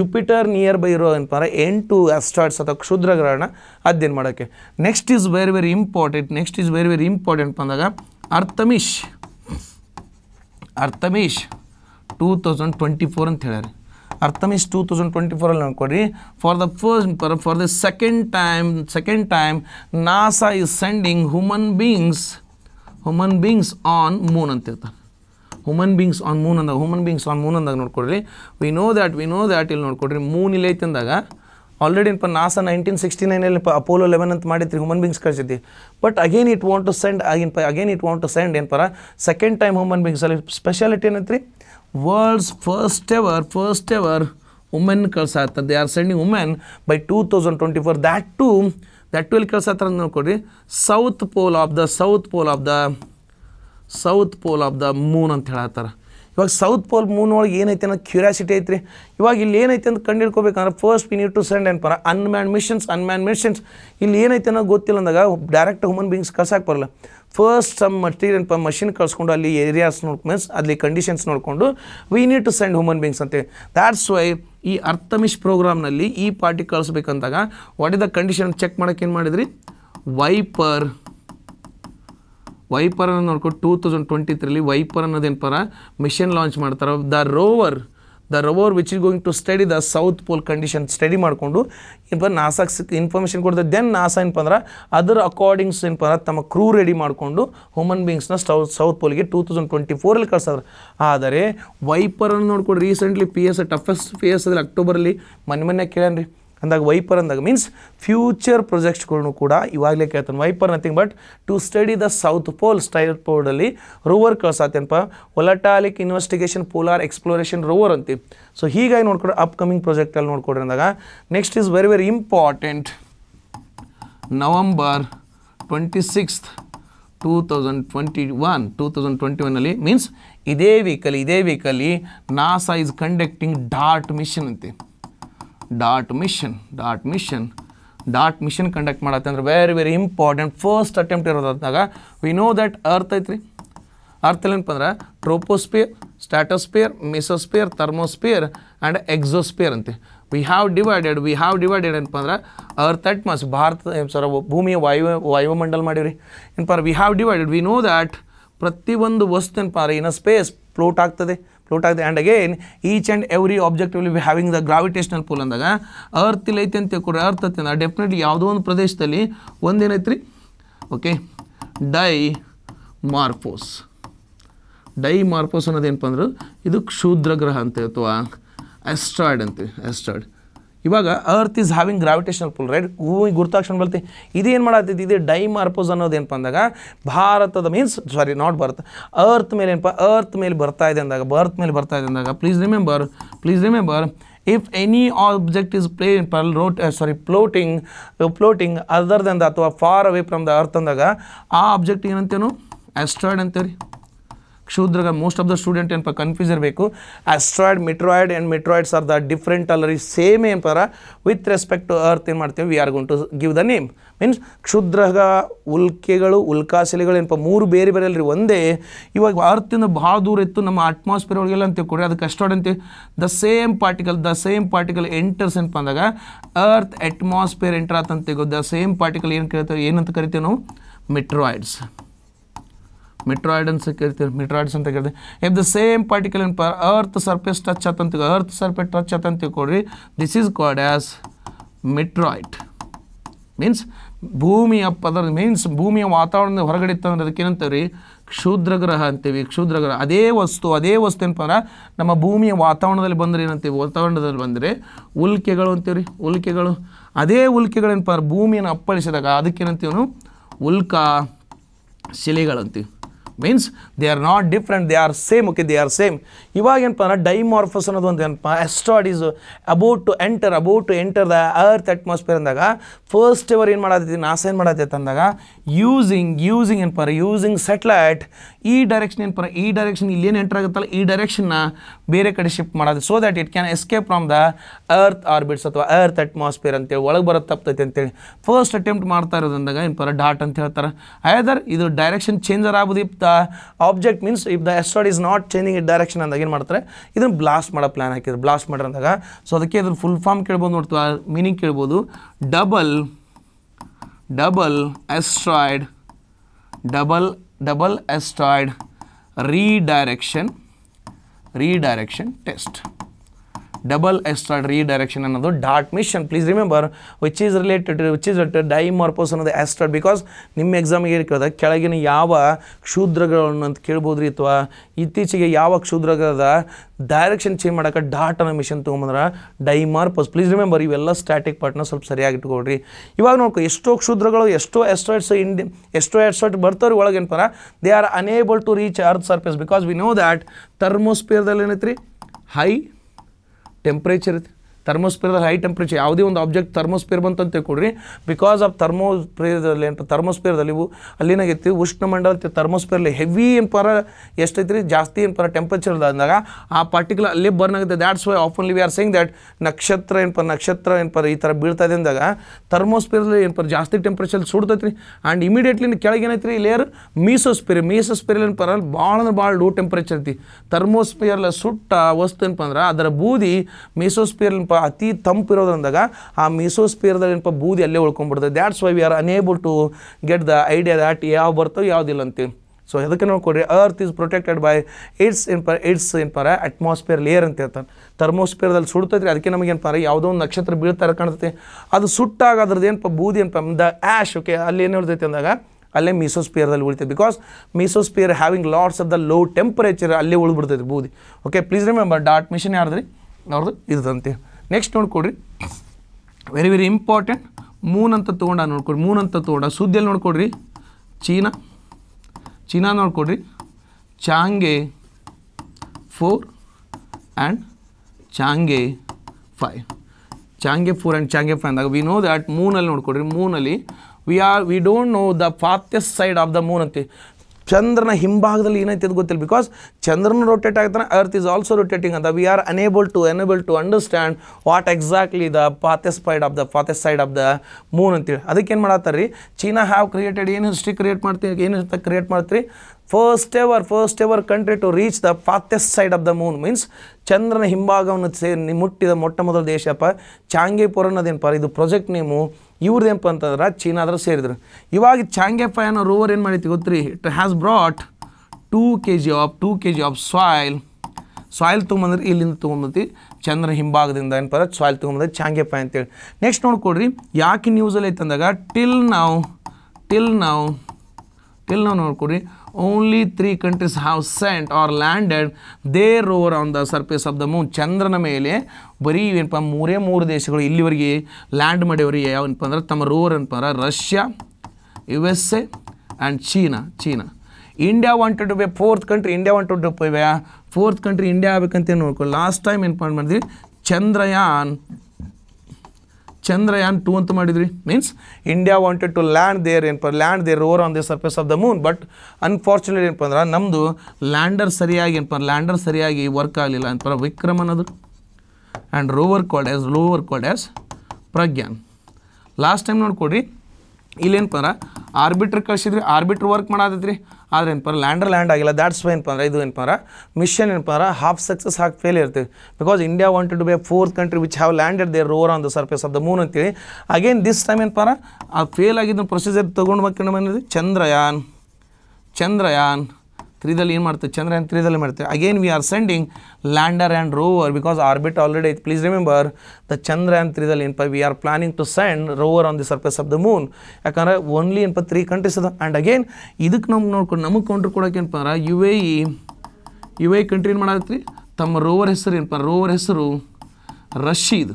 ಜುಪಿಟರ್ ನಿಯರ್ ಬೈ ಇರೋ ಏನಪ್ಪಾರ ಎಂಟು ಎಸ್ಟ್ರಾಯ್ಡ್ಸ್ ಅಥವಾ ಕ್ಷುದ್ರಗ್ರಹಣ ಅದೇನು ಮಾಡೋಕ್ಕೆ next is very very important next is very very important ಬಂದಾಗ Artemis Artemis two thousand twenty four ಅಂತ ಹೇಳ್ಯಾರಿ ಅರ್ಥಮೀಶ್ ಟೂ ತೌಸಂಡ್ ಟ್ವೆಂಟಿ ಫೋರಲ್ಲಿ ನೋಡ್ಕೊಡ್ರಿ for the first for the second time second time NASA is sending human beings human beings on moon ಅಂತ ಇರ್ತಾರೆ human beings on moon ಅಂದಾಗ human beings on moon ಅಂದಾಗ ನೋಡ್ಕೊಡ್ರಿ we know that we know that ಇಲ್ಲಿ ನೋಡ್ಕೊಡ್ರಿ moon ಐತೆ ಅಂದಾಗ already in NASA nineteen sixty ನೈನಲ್ಲಿ ಅಪೋಲೋ ಲೆವೆನ್ ಅಂತ ಮಾಡಿದ್ರಿ ಹ್ಯೂಮನ್ ಬೀಂಗ್ಸ್ ಕಳಿಸಿದ್ವಿ but again it want to send ಆಗಿನಪ್ಪ again it want to send ಪರ ಸೆಕೆಂಡ್ ಟೈಮ್ ಹ್ಯೂಮನ್ ಬೀಂಗ್ಸ್ ಅಲ್ಲಿ ಸ್ಪೆಷಾಲಿಟಿ ಏನಂತ್ರಿ world's first ever first ever women ಕಳ್ಸಾತ they are sending women by two thousand twenty four that to that to ಎಲ್ಲಿ ಅಂತ ನೋಡ್ಕೊಡ್ರಿ south pole of the south pole of the south pole of the moon ಅಂತ ಹೇಳತ್ತಾರ ಇವಾಗ south pole Moon ಒಳಗೆ ಏನೈತೆ ಅನ್ನೋದು ಕ್ಯೂರಿಯಾಸಿಟಿ ಐತ್ರಿ ಇವಾಗ ಇಲ್ಲಿ ಏನೈತೆ ಅಂತ ಕಂಡು first we need to send and ಪರ ಅನ್ಮ್ಯಾನ್ ಮಿಷನ್ಸ್ ಅನ್ಮ್ಯಾನ್ ಮಿಷನ್ಸ್ ಇಲ್ಲಿ ಏನೈತೆ ಅನ್ನೋ ಗೊತ್ತಿಲ್ಲ ಅಂದಾಗ ಡೈರೆಕ್ಟ್ ಹ್ಯೂಮನ್ ಬೀಯಿಂಗ್ಸ್ ಕಳ್ಸಕ್ಕೆ ಬರಲ್ಲ ಫಸ್ಟ್ ಸಮ್ ಮಟೀರಿಯಲ್ ಪ ಮಷಿನ್ ಕಳ್ಸ್ಕೊಂಡು ಅಲ್ಲಿ ಏರಿಯಾಸ್ ನೋಡ್ ಮೀನ್ಸ್ ಅಲ್ಲಿ ಕಂಡೀಷನ್ಸ್ ನೋಡಿಕೊಂಡು we need to send human beings ಅಂತೇಳಿ ದ್ಯಾಟ್ಸ್ ವೈ ಈ ಅರ್ಥಮಿಶ್ ಪ್ರೋಗ್ರಾಮ್ನಲ್ಲಿ ಈ ಪಾರ್ಟಿ ಕಳಿಸ್ಬೇಕಂದಾಗ ಒಡೆದ ಕಂಡೀಷನ್ ಚೆಕ್ ಮಾಡೋಕ್ಕೆ ಏನು ಮಾಡಿದ್ರಿ ವೈಪರ್ ವೈಪರನ್ನು ನೋಡ್ಕೊಂಡು ಟೂ ತೌಸಂಡ್ ಟ್ವೆಂಟಿ ತ್ರೀಲಿ ವೈಪರ್ ಅನ್ನೋದೇನು ಪರ ಮಿಷನ್ ಲಾಂಚ್ ಮಾಡ್ತಾರೆ the rover the rover which is going to study the south pole condition study ಮಾಡಿಕೊಂಡು ಏನಪ್ಪ ಸಿಕ್ ಇನ್ಫಾರ್ಮೇಷನ್ ಕೊಡ್ತಾರೆ ದೆನ್ ನಾಸಾ ಏನಪ್ಪ ಅಂದ್ರೆ ಅದರ ಅಕಾರ್ಡಿಂಗ್ಸ್ ಏನಪ್ಪ ಅಂದ್ರೆ ತಮ್ಮ ಕ್ರೂ ರೆಡಿ ಮಾಡಿಕೊಂಡು ಹ್ಯೂಮನ್ ಬೀಯಿಂಗ್ಸ್ನ ಸೌತ್ ಸೌತ್ ಪೋಲ್ಗೆ ಟೂ ತೌಸಂಡ್ ಟ್ವೆಂಟಿ ಫೋರಲ್ಲಿ ಕಳ್ಸಿದ್ರು ಆದರೆ ವೈಪರ್ ಅನ್ನು ನೋಡ್ಕೊಂಡು ರೀಸೆಂಟ್ಲಿ ಪಿ ಎಸ್ ಟಫೆಸ್ಟ್ ಪಿ ಎಸ್ ಅದ್ರಲ್ಲಿ ಅಕ್ಟೋಬರಲ್ಲಿ ಮನೆ ಮೊನ್ನೆ ಕೇಳನ್ರಿ ಅಂದಾಗ ವೈಪರ್ ಅಂದಾಗ ಮೀನ್ಸ್ ಫ್ಯೂಚರ್ ಪ್ರೊಜೆಕ್ಟ್ಸ್ಗಳನ್ನು ಕೂಡ ಇವಾಗಲೇ ಕೇಳ್ತಾನೆ VIPER nothing but to study the south pole style ಪೋರ್ಡಲ್ಲಿ ರೋವರ್ ಕಳ್ಸಾತೇನಪ್ಪ ಒಲಟಾಲಿಕ್ ಇನ್ವೆಸ್ಟಿಗೇಷನ್ ಪೋಲಾರ್ ಎಕ್ಸ್ಪ್ಲೋರೇಷನ್ ರೋವರ್ ಅಂತ ಸೊ ಹೀಗಾಗಿ ನೋಡ್ಕೊಡ್ರಿ ಅಪ್ಕಮಿಂಗ್ ಪ್ರೊಜೆಕ್ಟಲ್ಲಿ ನೋಡ್ಕೊಡ್ರಿ ಅಂದಾಗ next is very very important November twenty sixth two thousand twenty one two thousand twenty ಒನ್ನಲ್ಲಿ ಮೀನ್ಸ್ ಇದೇ ವೀಕಲ್ಲಿ ಇದೇ ವೀಕಲ್ಲಿ NASA is conducting that mission ಅಂತೆ that mission that mission that mission conduct ಮಾಡತ್ತೆ ಅಂದರೆ very very important first attempt ಇರೋದಾದಾಗ we know that earth ಐತ್ರಿ earth ಏನಪ್ಪ ಅಂದ್ರೆ troposphere stratosphere mesosphere thermosphere and exosphere ಅಂತೆ we have divided we have divided ಏನಪ್ಪ ಅಂದ್ರೆ earth Atmos Bharat ಸರ ಭೂಮಿಯ ವಾಯು ವಾಯುಮಂಡಲ ಮಾಡಿವ್ರಿ ಏನಪ್ಪ we have divided we know that ಪ್ರತಿಯೊಂದು ವಸ್ತು ಏನಪ್ಪ ಅಂದ್ರೆ ಇನ್ನ ಸ್ಪೇಸ್ ಫ್ಲೋಟ್ ಆಗ್ತದೆ ಫ್ಲೋಟ್ ಆಗಿದೆ and again each and every object will be having the gravitational pull ಅಂದಾಗ ಅರ್ತ್ ಇಲ್ಲ ಐತೆ ಅಂತ ತಿಳ್ಕೊಡ್ರಿ ಅರ್ತ್ ಅಂತ ಡೆಫಿನೆಟ್ಲಿ ಯಾವುದೋ ಒಂದು ಪ್ರದೇಶದಲ್ಲಿ ಒಂದೇನೈತ್ರಿ okay Dimorphos Dimorphos ಅನ್ನೋದೇನಪ್ಪ ಅಂದ್ರೆ ಇದು ಕ್ಷೂದ್ರ ಗ್ರಹ ಅಂತ ಅಥವಾ ಆಸ್ಟ್ರಾಯ್ಡ್ ಅಂತೀವಿ ಆಸ್ಟ್ರಾಯ್ಡ್ ಇವಾಗ earth is having gravitational pull right ಭೂಮಿ ಗುರುತಾಕ್ಷಣ ಇದು ಇದೇನು ಮಾಡತ್ತೈತಿ ಇದು ಅನ್ನೋದು ಅನ್ನೋದೇನಪ್ಪ ಅಂದಾಗ ಭಾರತದ means sorry not Bharat earth ಮೇಲೆ ಏನಪ್ಪ ಅರ್ತ್ ಮೇಲೆ ಬರ್ತಾ ಇದೆ ಅಂದಾಗ ಬರ್ತ್ ಮೇಲೆ ಬರ್ತಾ ಇದೆ ಅಂದಾಗ please remember please remember if any object is play pal rote sorry floating floating ಅದರ್ದಂದ ಅಥವಾ far away from the earth ಅಂದಾಗ ಆ ಆಬ್ಜೆಕ್ಟ್ ಏನಂತೇನು ಆಸ್ಟ್ರಾಯ್ಡ್ ಅಂತೇವೆ ರೀ ಕ್ಷುದ್ರಗ ಮೋಸ್ಟ್ ಆಫ್ ದ ಸ್ಟೂಡೆಂಟ್ ಏನಪ್ಪ ಕನ್ಫ್ಯೂಸ್ ಇರಬೇಕು asteroid meteoroid and meteoroids are the different ಅಲ್ಲ ರೀ ಸೇಮ್ ಏನಪ್ಪಾರ ವಿತ್ ರೆಸ್ಪೆಕ್ಟ್ ಟು ಅರ್ತ್ ಏನು ಮಾಡ್ತೀವಿ we are gonna give the name means ಕ್ಷುದ್ರಗ ಉಲ್ಕೆಗಳು ಉಲ್ಕಾಶಿಲೆಗಳು ಏನಪ್ಪ ಮೂರು ಬೇರೆ ಬೇರೆ ಅಲ್ಲರಿ ಒಂದೇ ಇವಾಗ ಅರ್ತಿಂದ ಭಾಳ ದೂರ ಇತ್ತು ನಮ್ಮ ಅಟ್ಮಾಸ್ಫಿಯರ್ ಒಳಗೆಲ್ಲ ಅಂತ ಕೊಡಿ ಅದಕ್ಕೆ ಅಷ್ಟಾಡ್ ಅಂತೀವಿ the same particle the same particle enters ಏನಪ್ಪ ಅಂದಾಗ ಅರ್ತ್ ಅಟ್ಮಾಸ್ಫಿಯರ್ ಎಂಟರ್ ಆತಂತ ದ ಸೇಮ್ ಪಾರ್ಟಿಕಲ್ ಏನು ಕೇಳ್ತೇವೆ ಏನಂತ ಕರಿತೀವಿ ನಾವು ಮೆಟ್ರಾಯ್ಡ್ಸ್ ಮೆಟ್ರಾಯ್ಡ್ ಅಂತ ಕೇಳ್ತೀವಿ ಮೆಟ್ರಾಯ್ಡ್ಸ್ ಅಂತ ಕರಿತೀವಿ if the same particle in per earth surface touch ಆತಂತ ಅರ್ತ್ ಸರ್ಫೇಸ್ ಟಚ್ ಆತಂತ ಕೊಡ್ರಿ this is called as meteoroid means ಭೂಮಿಯ ಪದರ ಮೀನ್ಸ್ ಭೂಮಿಯ ವಾತಾವರಣದ ಹೊರಗಡೆ ಇತ್ತಂದ್ರೆ ಅದಕ್ಕೆ ಏನಂತೀವಿ ಕ್ಷುದ್ರಗ್ರಹ ಅಂತೀವಿ ಕ್ಷುದ್ರಗ್ರಹ ಅದೇ ವಸ್ತು ಅದೇ ವಸ್ತು ಏನಪ್ಪ ನಮ್ಮ ಭೂಮಿಯ ವಾತಾವರಣದಲ್ಲಿ ಬಂದರೆ ಏನಂತೀವಿ ವಾತಾವರಣದಲ್ಲಿ ಬಂದರೆ ಉಲ್ಕೆಗಳು ಅಂತೀವಿ ಉಲ್ಕೆಗಳು ಅದೇ ಉಲ್ಕೆಗಳೇನಪ್ಪ ಭೂಮಿಯನ್ನು ಅಪ್ಪಳಿಸಿದಾಗ ಅದಕ್ಕೇನಂತೀವನು ಉಲ್ಕಾ ಶಿಲೆಗಳಂತೀವಿ means they are not different they are same okay they are same ಇವಾಗ ಏನಪ್ಪ ಅಂದ್ರೆ ಡೈಮಾರ್ಫಸ್ ಅನ್ನೋದು ಒಂದು ಏನಪ್ಪ asteroid is about to enter about to enter the earth atmosphere ಅಂದಾಗ ಫಸ್ಟ್ ಎವರ್ ಏನು ಮಾಡತ್ತೈತಿ ನಾಸ ಏನು ಮಾಡತ್ತೈತೆ ಅಂದಾಗ ಯೂಸಿಂಗ್ ಯೂಸಿಂಗ್ ಏನಪ್ಪ ಯೂಸಿಂಗ್ ಸೆಟ್ಲೈಟ್ ಈ ಡೈರೆಕ್ಷನ್ ಏನಪ್ಪ ಈ ಡೈರೆಕ್ಷನ್ ಇಲ್ಲೇನು ಎಂಟರ್ ಆಗುತ್ತಲ್ಲ ಈ ಡೈರೆಕ್ಷನ್ನ ಬೇರೆ ಕಡೆ ಶಿಫ್ಟ್ ಮಾಡೋದು so that it can escape from the earth orbits ಅಥವಾ ಅರ್ತ್ ಅಟ್ಮಾಸ್ಫಿಯರ್ ಅಂತೇಳಿ ಒಳಗೆ ಬರೋದು ತಪ್ತೈತೆ ಅಂತೇಳಿ ಫಸ್ಟ್ ಅಟೆಂಪ್ಟ್ ಮಾಡ್ತಾ ಇರೋದಂದಾಗ ಏನಪ್ಪ ಡಾಟ್ ಅಂತ ಹೇಳ್ತಾರೆ ಐದರ್ ಇದು ಡೈರೆಕ್ಷನ್ ಚೇಂಜರ್ ಆಗೋದು object means if the asteroid is not changing it direction ಅಂದಾಗ ಏನು ಮಾಡ್ತಾರೆ ಇದನ್ನು ಬ್ಲಾಸ್ಟ್ ಮಾಡೋ ಪ್ಲ್ಯಾನ್ ಹಾಕಿದ್ರು ಬ್ಲಾಸ್ಟ್ ಮಾಡ್ರಿ ಅಂದಾಗ ಸೊ ಅದಕ್ಕೆ ಅದ್ರ ಫುಲ್ ಫಾರ್ಮ್ ಕೇಳ್ಬೋದು ನೋಡ್ತೀವಿ ಮೀನಿಂಗ್ ಕೇಳ್ಬೋದು double double asteroid double double asteroid redirection redirection test double redirection ಅನ್ನೋದು ಡಾಟ್ mission please remember which is related which is ಮಾರ್ಪಸ್ ಅನ್ನೋದು ಎಸ್ಟ್ರಾಡ್ ಬಿಕಾಸ್ ನಿಮ್ಮ ಎಕ್ಸಾಮಿಗೆ ಕೇಳಿದಾಗ ಕೆಳಗಿನ ಯಾವ ಕ್ಷೂದ್ರಗಳನ್ನು ಅಂತ ರೀ ಅಥವಾ ಇತ್ತೀಚೆಗೆ ಯಾವ ಕ್ಷೂದ್ರಗಳದ ಡೈರೆಕ್ಷನ್ ಚೇಂಜ್ ಮಾಡೋಕೆ ಡಾಟ್ ಅನ್ನೋ ಮಿಷನ್ ತೊಗೊಂಬಂದ್ರೆ ಮಾರ್ಪಸ್ ಪ್ಲೀಸ್ ರಿಮೆಂಬರ್ ಇವೆಲ್ಲ ಸ್ಟ್ಯಾಟಿಕ್ ಪಾರ್ಟ್ನ ಸ್ವಲ್ಪ ಸರಿಯಾಗಿ ಇಟ್ಕೊಳ್ರಿ ಇವಾಗ ನೋಡ್ಕೊ ಎಷ್ಟೋ ಕ್ಷುದ್ರಗಳು ಎಷ್ಟೋ ಎಸ್ಟ್ರಾಯ್ಡ್ಸ್ ಇಂಡಿ ಎಷ್ಟೋ ಎಸ್ಟ್ರಾಯ್ಡ್ ಬರ್ತಾರೆ ಒಳಗೆ ಏನಪ್ಪ they are unable to reach earth surface because we know that ಥರ್ಮೋಸ್ಪಿಯರ್ದಲ್ಲಿ ಏನೈತ್ರಿ ಹೈ టెంపరేచర్ ಥರ್ಮೋಸ್ಪಿಯರ್ದಲ್ಲಿ ಹೈ ಟೆಂಪ್ರೇಚರ್ ಯಾವುದೇ ಒಂದು ಆಬ್ಜೆಕ್ಟ್ ಥರ್ಮೋಸ್ಪಿಯರ್ ಅಂತ ತಿಳ್ಕೊಡ್ರಿ ಬಿಕಾಸ್ ಆಫ್ ಥರ್ಮೋಸ್ಪಿಯರ್ದಲ್ಲಿ ಅಂತ ಥರ್ಮೋಸ್ಪಿಯರ್ದಲ್ಲಿ ಇವು ಉಷ್ಣ ಉಷ್ಣಮಂಡಲ ಥರ್ಮೋಸ್ಪಿಯರ್ಲಿ ಹೆವಿ ಏನು ಪರ ರೀ ಜಾಸ್ತಿ ಏನು ಪರ ಟೆಂಪ್ರೇಚರ್ ಅಂದಾಗ ಆ ಪರ್ಟಿಕ್ಯುಲರ್ ಅಲ್ಲೇ ಬರ್ನ್ ಆಗುತ್ತೆ ದ್ಯಾಟ್ಸ್ ವೈ ಆಫನ್ಲಿ ವಿ ಆರ್ ಸೇಯಿಂಗ್ ದ್ಯಾಟ್ ನಕ್ಷತ್ರ ಏನಪ್ಪ ನಕ್ಷತ್ರ ಏನಪ್ಪ ಈ ಥರ ಬೀಳ್ತಾ ಇದೆ ಅಂದಾಗ ಥರ್ಮೋಸ್ಪಿಯರ್ಲಿ ಏನಪ್ಪ ಜಾಸ್ತಿ ಟೆಂಪ್ರೇಚರ್ ರೀ ಆ್ಯಂಡ್ ಇಮಿಡಿಯೇಟ್ಲಿ ಕೆಳಗೆ ಏನೈತ್ರಿ ಲೇಯರ್ ಮೀಸೋಸ್ಪಿಯರ್ ಮೀಸೋಸ್ಪಿಯರ್ ಪರ ಭಾಳ ಭಾಳ ಲೋ ಟೆಂಪ್ರೇಚರ್ ಐತಿ ಥರ್ಮೋಸ್ಪಿಯರ್ಲ ಸುಟ್ಟ ವಸ್ತು ಏನಪ್ಪ ಅಂದ್ರೆ ಅದರ ಬೂದಿ ಮೀಸೋಸ್ಪಿಯರ್ ಪ ಅತಿ ತಂಪು ಇರೋದ್ರಂದಾಗ ಆ ಮೀಸೋಸ್ಪಿಯರ್ದಾಗ ಏನಪ್ಪ ಬೂದಿ ಅಲ್ಲೇ ಉಳ್ಕೊಂಡ್ಬಿಡ್ತದೆ that's why we are unable to get the idea that ಯಾವ ಬರ್ತೋ ಯಾವುದಿಲ್ಲ ಅಂತೀವಿ ಸೊ ಅದಕ್ಕೆ ನಾವು ಕೊಡ್ರಿ earth is protected by its ಏನ್ಪ ಇಟ್ಸ್ ಏನ್ಪಾರ ಅಟ್ಮಾಸ್ಫಿಯರ್ ಲೇಯರ್ ಅಂತ ಹೇಳ್ತಾರೆ ಥರ್ಮೋಸ್ಫಿಯರ್ದಲ್ಲಿ ಸುಡ್ತೈತ್ರಿ ಅದಕ್ಕೆ ನಮಗೆ ಏನಪ್ಪ ಯಾವುದೋ ಒಂದು ನಕ್ಷತ್ರ ಬೀಳ್ತಾರೆ ಕಾಣ್ತೈತೆ ಅದು ಸುಟ್ಟಾಗ ಅದ್ರದ್ದು ಏನಪ್ಪ ಬೂದಿ ಏನಪ್ಪ ದ ಆ್ಯಶ್ ಓಕೆ ಅಲ್ಲಿ ಏನು ಹೇಳ್ತೈತೆ ಅಂದಾಗ ಅಲ್ಲೇ ಮೀಸೋಸ್ಪಿಯರ್ದಲ್ಲಿ ಉಳಿತೈತೆ because mesosphere having lots of the low temperature ಅಲ್ಲೇ ಉಳ್ಬಿಡ್ತೈತೆ ಬೂದಿ ಓಕೆ ಪ್ಲೀಸ್ ರಿಮೆಂಬರ್ ಡಾಟ್ ಮಿಷನ್ ಯಾರ್ದ್ರಿ ಅವ್ರದ್ದು ಇದ್ದಂತೆ ನೆಕ್ಸ್ಟ್ ನೋಡ್ಕೊಡ್ರಿ ವೆರಿ ವೆರಿ ಇಂಪಾರ್ಟೆಂಟ್ ಮೂನ್ ಅಂತ ತೊಗೊಂಡ ನೋಡ್ಕೊಡ್ರಿ ಮೂನ್ ಅಂತ ತೊಗೊಂಡ ಸುದ್ದಿಯಲ್ಲಿ ನೋಡ್ಕೊಡ್ರಿ ಚೀನಾ ಚೀನಾ ನೋಡ್ಕೊಡ್ರಿ Chang'e four and Chang'e five Chang'e four and Chang'e five ಅಂದಾಗ ವಿ ನೋ ದ್ಯಾಟ್ ಮೂನಲ್ಲಿ ನೋಡ್ಕೊಡ್ರಿ ಮೂನಲ್ಲಿ we are we don't know the farthest side of the moon ಅಂತೆ ಚಂದ್ರನ ಹಿಂಭಾಗದಲ್ಲಿ ಏನೈತೆ ಅದು ಗೊತ್ತಿಲ್ಲ ಬಿಕಾಸ್ ಚಂದ್ರನ ರೊಟೇಟ್ ಆಗ್ತಾನೆ ಅರ್ತ್ ಈಸ್ ಆಲ್ಸೋ ರೊಟೇಟಿಂಗ್ ಅಂತ we are unable to enable to understand what exactly the farther side of the farther side of the moon ಅಂತೇಳಿ ಅದಕ್ಕೆ ಏನು ಮಾಡತ್ತಾರೀ ಚೀನಾ ಹ್ಯಾವ್ ಕ್ರಿಯೇಟೆಡ್ ಏನು ಹಿಸ್ಟ್ರಿ ಕ್ರಿಯೇಟ್ ಮಾಡ್ತೀವಿ ಏನು ಕ್ರಿಯೇಟ್ ಮಾಡ್ತೀರಿ first ever first ever country to reach the farthest side of the moon means ಚಂದ್ರನ ಹಿಂಭಾಗವನ್ನು ಸೇ ಮುಟ್ಟಿದ ಮೊಟ್ಟ ಮೊದಲ ದೇಶಪ್ಪ ಚಾಂಗೇಪುರ ಅನ್ನೋದೇನಪ್ಪ ಇದು ಪ್ರಾಜೆಕ್ಟ್ ನೇಮು ಇವ್ರದೇನಪ್ಪ ಅಂತಂದ್ರೆ ಚೀನಾದ್ರೂ ಸೇರಿದ್ರು ಇವಾಗ ಚಾಂಗೇಪ ಅನ್ನೋ ರೋವರ್ ಏನು ಮಾಡಿತ್ತು ಗೊತ್ತ್ರಿ it has brought two K G of two K G of soil soil ತೊಗೊಂಬಂದ್ರೆ ಇಲ್ಲಿಂದ ತೊಗೊಂಬತ್ತಿ ಚಂದ್ರ ಹಿಂಭಾಗದಿಂದ ಏನಪ್ಪ ಸಾಯಿಲ್ ತೊಗೊಂಬಂದ್ರೆ ಚಾಂಗೇಪ ಅಂತೇಳಿ ನೆಕ್ಸ್ಟ್ ನೋಡ್ಕೊಡ್ರಿ ಯಾಕೆ ನ್ಯೂಸಲ್ಲಿ ಐತಂದಾಗ ಟಿಲ್ ನಾವು ಟಿಲ್ ನಾವು ಟಿಲ್ ನಾವು ನೋಡ್ಕೊಡ್ರಿ only three countries have sent or landed they rover on the surface of the moon ಚಂದ್ರನ ಮೇಲೆ ಬರೀ ಏನಪ್ಪ ಮೂರೇ ಮೂರು ದೇಶಗಳು ಇಲ್ಲಿವರೆಗೆ ಲ್ಯಾಂಡ್ ಮಾಡಿಯವ್ರಿಗೆ ಯಾವನಪ್ಪ ಅಂದ್ರೆ ತಮ್ಮ ರೋವರ್ ಏನಪ್ಪ Russia U S A and China China India wanted to be fourth country India wanted to be fourth country India ಆಗಬೇಕಂತ ನೋಡ್ಕೊಳ್ಳಿ ಲಾಸ್ಟ್ ಟೈಮ್ ಏನಪ್ಪ ಮಾಡಿದ್ವಿ ಚಂದ್ರಯಾನ್ ಚಂದ್ರಯಾನ್ ಟೂ ಅಂತ ಮಾಡಿದ್ರಿ means India wanted to land there ಏನಪ್ಪ land there over on the surface of the moon but unfortunate ಏನಪ್ಪ ಅಂದ್ರೆ ನಮ್ಮದು ಲ್ಯಾಂಡರ್ ಸರಿಯಾಗಿ ಏನಪ್ಪ ಲ್ಯಾಂಡರ್ ಸರಿಯಾಗಿ ವರ್ಕ್ ಆಗಲಿಲ್ಲ ಅಂತಾರೆ ವಿಕ್ರಮ್ ಅನ್ನೋದು and rover code as rover code as Pragyan last time ನೋಡ್ಕೊಡ್ರಿ ಇಲ್ಲೇನಪ್ಪ ಅಂದ್ರೆ ಆರ್ಬಿಟ್ರ್ ಕಳಿಸಿದ್ರಿ ಆರ್ಬಿಟ್ರ್ ವರ್ಕ್ ಮಾಡಾತೈತ್ರಿ ಆದರೆ ಏನಪ್ಪ ಲ್ಯಾಂಡರ್ ಲ್ಯಾಂಡ್ ಆಗಿಲ್ಲ ದ್ಯಾಟ್ಸ್ ವೈ ಏನಪ್ಪ ಅಂದ್ರೆ ಇದು ಏನಪ್ಪ ಅಂದ್ರೆ ಮಿಷನ್ ಏನಪ್ಪ ಹಾಫ್ ಸಕ್ಸಸ್ ಹಾಕಿ ಫೇಲ್ ಇರ್ತೀವಿ because India wanted to be fourth country which have landed there rover on the surface of the moon ಅಂತೇಳಿ ಅಗೇನ್ ದಿಸ್ ಟೈಮ್ ಏನಪ್ಪ ಆ ಫೇಲ್ ಆಗಿದ್ದ ಪ್ರೊಸೀಜರ್ ತೊಗೊಂಡು ಬಂದು ಚಂದ್ರಯಾನ್ ಚಂದ್ರಯಾನ್ ತ್ರೀದಲ್ಲಿ ಏನು ಮಾಡ್ತೀವಿ ಚಂದ್ರಯಾನ್ ತ್ರೀದಲ್ಲಿ ಮಾಡ್ತೀವಿ again we are sending lander and rover because orbit already ಐತ್ ಪ್ಲೀಸ್ ರಿಮೆಂಬರ್ ದ ಚಂದ್ರಯಾನ್ ತ್ರೀದಲ್ಲಿ ಏನಪ್ಪ we are planning to send rover on the surface of the moon ಯಾಕಂದರೆ ಓನ್ಲಿ ಏನಪ್ಪ ತ್ರೀ ಕಂಟ್ರೀಸ್ ಅದ ಆ್ಯಂಡ್ ಅಗೇನ್ ಇದಕ್ಕೆ ನಮ್ಗೆ ನೋಡ್ಕೊಂಡು ನಮಗೆ ಕೌಂಟ್ರ್ ಕೊಡೋಕೆ ಏನಪ್ಪ ಅಂದ್ರೆ U A E U A country ಏನು ರೀ ತಮ್ಮ ರೋವರ್ ಹೆಸರು ಏನಪ್ಪ ರೋವರ್ ಹೆಸರು ರಶೀದ್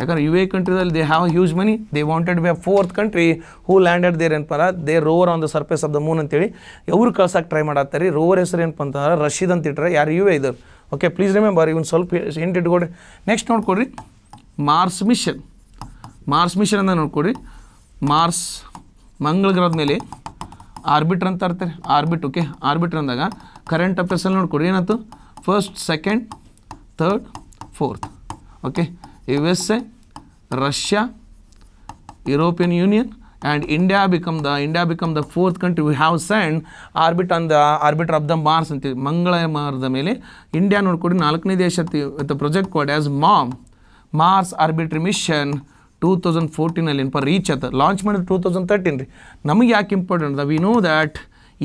ಯಾಕಂದ್ರೆ ಯು ಎ ಕಂಟ್ರಿದಲ್ಲಿ they have huge money they wanted be a fourth country who landed there ಏನಪ್ಪ they rover on the surface of the moon ಅಂತೇಳಿ ಅವ್ರು ಕಳ್ಸೋಕೆ ಟ್ರೈ ಮಾಡತ್ತಾರೆ ರೋವರ್ ಹೆಸರು ಏನಪ್ಪ ಅಂತಂದ್ರೆ ರಶೀದ್ ಅಂತ ಇಟ್ಟರೆ ಯಾರು ಯು ಎ ಇದ್ರು ಓಕೆ ಪ್ಲೀಸ್ ರಿಮೆಂಬರ್ ಒಂದು ಸ್ವಲ್ಪ ಹಿಂಟ್ ಇಟ್ಕೊಡ್ರಿ ನೆಕ್ಸ್ಟ್ ನೋಡ್ಕೊಡ್ರಿ ಮಾರ್ಸ್ ಮಿಷನ್ ಮಾರ್ಸ್ ಮಿಷನ್ ಅಂತ ನೋಡ್ಕೊಡ್ರಿ ಮಾರ್ಸ್ ಮಂಗಳ ಗ್ರಹದ ಮೇಲೆ ಆರ್ಬಿಟ್ರ್ ಅಂತ ಇರ್ತಾರೆ ಆರ್ಬಿಟ್ ಓಕೆ ಆರ್ಬಿಟ್ರ್ ಅಂದಾಗ ಕರೆಂಟ್ ಅಫೇರ್ಸಲ್ಲಿ ನೋಡ್ಕೊಡ್ರಿ ಏನಾಯ್ತು first second third fourth okay U S A Russia European Union and India become the India become the fourth country we have sent orbit on the orbiter of the Mars ಅಂತ ಮಂಗಳ ಮಾರದ ಮೇಲೆ India ನೋಡ್ಕೊಡಿ ನಾಲ್ಕನೇ ದೇಶ project code as MOM Mars orbiter mission two thousand ಫೋರ್ಟೀನಲ್ಲಿ ಏನಪ್ಪ reach ಆತ ಲಾಂಚ್ ಮಾಡಿದ್ರೆ ಟೂ ತೌಸಂಡ್ ತರ್ಟೀನ್ ರೀ ನಮ್ಗೆ ಯಾಕೆ ಇಂಪಾರ್ಟೆಂಟ್ ಅದ ವಿ ನೋ ದ್ಯಾಟ್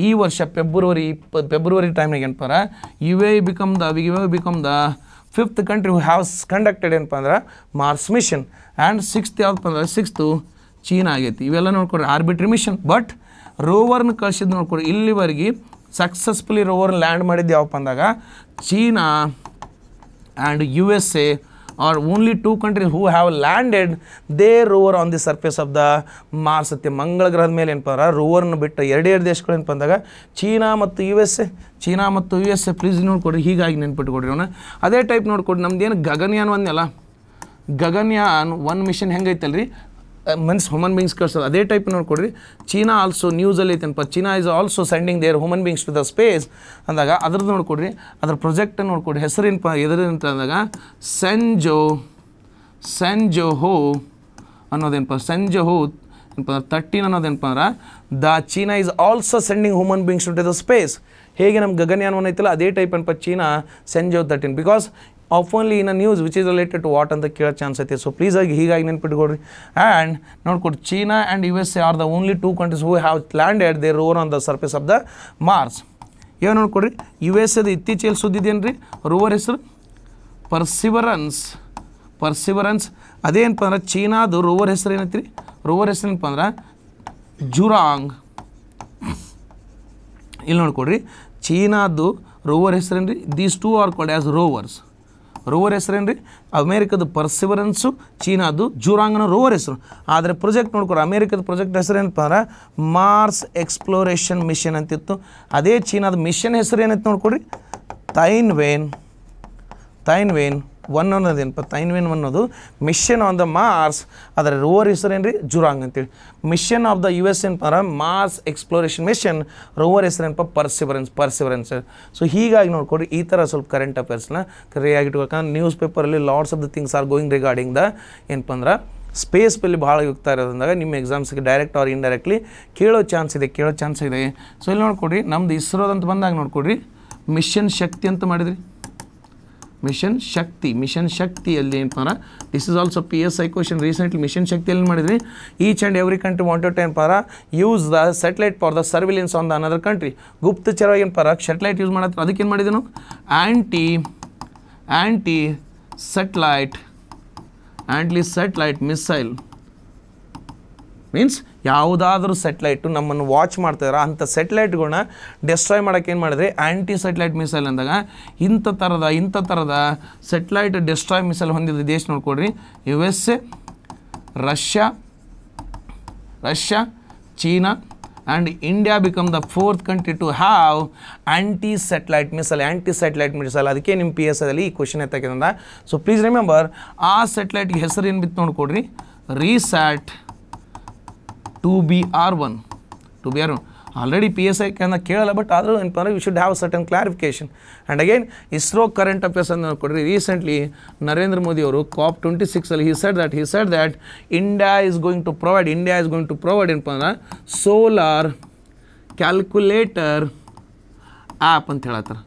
ಈ ವರ್ಷ ಫೆಬ್ರವರಿ ಇಪ್ಪ ಫೆಬ್ರವರಿ ಟೈಮ್ನಾಗ ಏನಪ್ಪ U A become the U A become the fifth country who haves conducted ಏನಪ್ಪ ಅಂದ್ರೆ ಮಾರ್ಸ್ ಮಿಷನ್ ಆ್ಯಂಡ್ ಸಿಕ್ಸ್ತ್ ಯಾವ್ದಪ್ಪ ಅಂದ್ರೆ ಸಿಕ್ಸ್ತು ಚೀನಾ ಆಗೈತಿ ಇವೆಲ್ಲ ನೋಡ್ಕೊಡ್ರಿ ಆರ್ಬಿಟ್ರಿ ಮಿಷನ್ ಬಟ್ ರೋವರ್ನ ಕಳ್ಸಿದ್ದು ನೋಡ್ಕೊಡ್ರಿ ಇಲ್ಲಿವರೆಗೆ ಸಕ್ಸಸ್ಫುಲಿ ರೋವರ್ನ ಲ್ಯಾಂಡ್ ಮಾಡಿದ್ದು ಯಾವಪ್ಪ ಅಂದಾಗ China and U S A are only two country who have landed they rover on the surface of the Mars ಮಂಗಳ ಗ್ರಹದ ಮೇಲೆ ಏನಪ್ಪ ಅಂದ್ರೆ ರೋವರ್ನ ಬಿಟ್ಟು ಎರಡೆರಡು ದೇಶಗಳು ಏನಪ್ಪ ಅಂದಾಗ ಚೀನಾ ಮತ್ತು ಯು ಎಸ್ ಎ ಚೀನಾ ಮತ್ತು ಯು ಎಸ್ ಎ ಪ್ಲೀಸ್ ನೋಡ್ಕೊಡ್ರಿ ಹೀಗಾಗಿ ನೆನ್ಪಿಟ್ಕೊಡ್ರಿ ಅವನ ಅದೇ ಟೈಪ್ ನೋಡ್ಕೊಡ್ರಿ ನಮ್ದೇನು ಗಗನ್ಯಾನ್ ಒಂದಲ್ಲ ಗಗನ್ಯಾನ್ ಒನ್ ಮಿಷನ್ ಹೆಂಗೈತಲ್ರಿ ಮನ್ಸ್ ಹ್ಯೂಮನ್ ಬೀಂಗ್ಸ್ ಕಳ್ಸೋದು ಅದೇ ಟೈಪ್ ನೋಡ್ಕೊಡ್ರಿ ಚೀನಾ ಆಲ್ಸೋ ನ್ಯೂಸಲ್ಲಿ ಐತನಪ್ಪ China is also sending there human beings to the space ಅಂದಾಗ ಅದ್ರದ್ದು ನೋಡ್ಕೊಡ್ರಿ ಅದ್ರ ಪ್ರೊಜೆಕ್ಟ್ ನೋಡ್ಕೊಡ್ರಿ ಹೆಸರೇನಪ್ಪ ಎದ್ರಂತ ಅಂದಾಗ ಸೆಂಜೋ ಹೋ ಅನ್ನೋದೇನಪ್ಪ ಹೋ ಏನಪ್ಪ ಅಂದ್ರೆ ತರ್ಟೀನ್ ಅನ್ನೋದೇನಪ್ಪ ಅಂದ್ರೆ the China is also sending human beings to the space ಹೇಗೆ ನಮ್ಮ ಗಗನಯಾನವನ್ನು ಐತಲ್ಲ ಅದೇ ಟೈಪ್ ಅನ್ಪ ಚೀನಾ ಸೆಂಜೋ in because of only in a news which is related to what ಅಂತ ಕೇಳೋ ಚಾನ್ಸ್ ಐತೆ ಸೊ ಪ್ಲೀಸ್ ಆಗಿ ಹೀಗಾಗಿ ನೆನ್ಪಿಟ್ಕೊಡ್ರಿ ಆ್ಯಂಡ್ ನೋಡ್ಕೊಡಿ China and U S A are the only two countries who have landed their rover on the surface of the Mars ಏನು ನೋಡ್ಕೊಡ್ರಿ U S ಎದು ಇತ್ತೀಚೆಯಲ್ಲಿ ಸುದ್ದಿದೇನು ರೀ ರೋವರ್ ಹೆಸರು ಪರ್ಸಿವರನ್ಸ್ ಪರ್ಸಿವರನ್ಸ್ ಅದೇನಪ್ಪ ಅಂದ್ರೆ ಚೀನಾದು ರೋವರ್ ಹೆಸರು ಏನೈತಿ ರೀ ರೋವರ್ ಹೆಸರು ಏನಪ್ಪ ಅಂದ್ರೆ ಜುರಾಂಗ್ ಇಲ್ಲಿ ನೋಡ್ಕೊಡ್ರಿ ಚೀನಾದ್ದು ರೋವರ್ ರೀ these two are called as rovers rover ರೀ ಅಮೇರಿಕದ ಪರ್ಸಿವರೆನ್ಸು ಚೀನಾದು ಜೂರಾಂಗನ ರೋವರ್ ಹೆಸರು ಆದರೆ ಪ್ರೊಜೆಕ್ಟ್ ನೋಡ್ಕೊರ ಅಮೇರಿಕದ ಪ್ರೊಜೆಕ್ಟ್ ಹೆಸರೇನಪ್ಪ ಅಂದ್ರೆ ಮಾರ್ಸ್ ಎಕ್ಸ್ಪ್ಲೋರೇಷನ್ ಮಿಷನ್ ಅಂತಿತ್ತು ಅದೇ ಚೀನಾದ ಮಿಷನ್ ಹೆಸರು ಏನಿತ್ತು ನೋಡ್ಕೊಡ್ರಿ Tianwen Tianwen one ಅನ್ನೋದು ಏನಪ್ಪ ತೈನ್ವೇನ್ ಅನ್ನೋದು ಮಿಷನ್ ಆನ್ ದ ಮಾರ್ಸ್ ಅದರ ರೋವರ್ ಹೆಸರು ಏನು ರೀ ಜುರಾಂಗ್ ಅಂತೇಳಿ mission of the U S ಏನಪ್ಪ ಅಂದ್ರೆ ಮಾರ್ಸ್ ಎಕ್ಸ್ಪ್ಲೋರೇಷನ್ ಮಿಷನ್ ರೋವರ್ ಹೆಸರು ಏನಪ್ಪ ಪರ್ಸಿವರೆನ್ಸ್ ಪರ್ಸಿವರೆನ್ಸ್ ಸೊ ಹೀಗಾಗಿ ನೋಡ್ಕೊಡಿ ಈ ಥರ ಸ್ವಲ್ಪ ಕರೆಂಟ್ ಅಫೇರ್ಸ್ನ ಕರೆಯಾಗಿಟ್ಬೇಕಂದ್ರೆ ನ್ಯೂಸ್ ಪೇಪರಲ್ಲಿ lots of the things are going regarding the ಏನಪ್ಪ ಅಂದ್ರೆ ಸ್ಪೇಸ್ ಬೆಲ್ಲಿ ಭಾಳ ಯುಕ್ತ ಇರೋದಂದಾಗ ನಿಮ್ಮ ಎಕ್ಸಾಮ್ಸ್ಗೆ ಡೈರೆಕ್ಟ್ ಆರ್ ಇಂಡೈರೆಕ್ಟ್ಲಿ ಕೇಳೋ ಚಾನ್ಸ್ ಇದೆ ಕೇಳೋ ಚಾನ್ಸ್ ಇದೆ ಸೊ ಇಲ್ಲಿ ನೋಡ್ಕೊಡಿ ನಮ್ಮದು ಇಸ್ರೋದಂತ ಬಂದಾಗ ನೋಡ್ಕೊಡ್ರಿ ಮಿಷನ್ ಶಕ್ತಿ ಅಂತ ಮಾಡಿದ್ರಿ ಮಿಷನ್ ಶಕ್ತಿ ಮಿಷನ್ ಶಕ್ತಿಯಲ್ಲಿ ಏನಪ್ಪ this is also P S I question recently mission ಶಕ್ತಿಯಲ್ಲಿ ಮಾಡಿದ್ರಿ each and every country wanted ಏನಪ್ಪಾರ use the satellite for the surveillance on the another country ಗುಪ್ತಚರವಾಗಿ ಏನಪ್ಪಾರ ಸೆಟಲೈಟ್ ಯೂಸ್ ಮಾಡತ್ತೆ ಅದಕ್ಕೆ ಏನು ಮಾಡಿದೆ ನಾವು anti anti satellite anti satellite missile means ಯಾವುದಾದ್ರೂ ಸೆಟ್ಲೈಟು ನಮ್ಮನ್ನು ವಾಚ್ ಮಾಡ್ತಾಯಿದ್ರೆ ಅಂಥ ಸೆಟ್ಲೈಟ್ಗಳನ್ನ ಡೆಸ್ಟ್ರಾಯ್ ಮಾಡೋಕ್ಕೆ ಏನು ಮಾಡಿದ್ರಿ ಆ್ಯಂಟಿ ಸೆಟ್ಲೈಟ್ ಮಿಸೈಲ್ ಅಂದಾಗ ಇಂಥ ಥರದ ಇಂಥ ಥರದ ಸೆಟ್ಲೈಟ್ ಡೆಸ್ಟ್ರಾಯ್ ಮಿಸೈಲ್ ಹೊಂದಿದ ದೇಶ ನೋಡ್ಕೊಡ್ರಿ U S A Russia Russia China and India become the fourth country to have anti satellite missile anti satellite missile ಅದಕ್ಕೆ ನಿಮ್ಮ ಪಿ ಎಸ್ ಐದಲ್ಲಿ ಈ ಕ್ವಶನ್ ಎತ್ತಾಕಿದಂದ ಸೊ ಪ್ಲೀಸ್ ರಿಮೆಂಬರ್ ಆ ಸೆಟ್ಲೈಟ್ಗೆ ಹೆಸರು ಏನು ಬಿತ್ತು ನೋಡಿಕೊಡ್ರಿ RISAT two B R one two B R one already P S I ಕೆ ಅಂತ ಕೇಳಲ್ಲ ಬಟ್ ಆದರೂ ಏನಪ್ಪ ಅಂದ್ರೆ you should have certain clarification and again ISRO current affairs ಅನ್ನು ಕೊಡ್ರಿ ರೀಸೆಂಟ್ಲಿ ನರೇಂದ್ರ ಮೋದಿ ಅವರು ಕಾಪ್ ಟ್ವೆಂಟಿ ಸಿಕ್ಸಲ್ಲಿ he said that he said that India is going to provide India is going to provide ಏನಪ್ಪ ಅಂದ್ರೆ ಸೋಲಾರ್ ಕ್ಯಾಲ್ಕುಲೇಟರ್ ಆ್ಯಪ್ ಅಂತ ಹೇಳತ್ತಾರೆ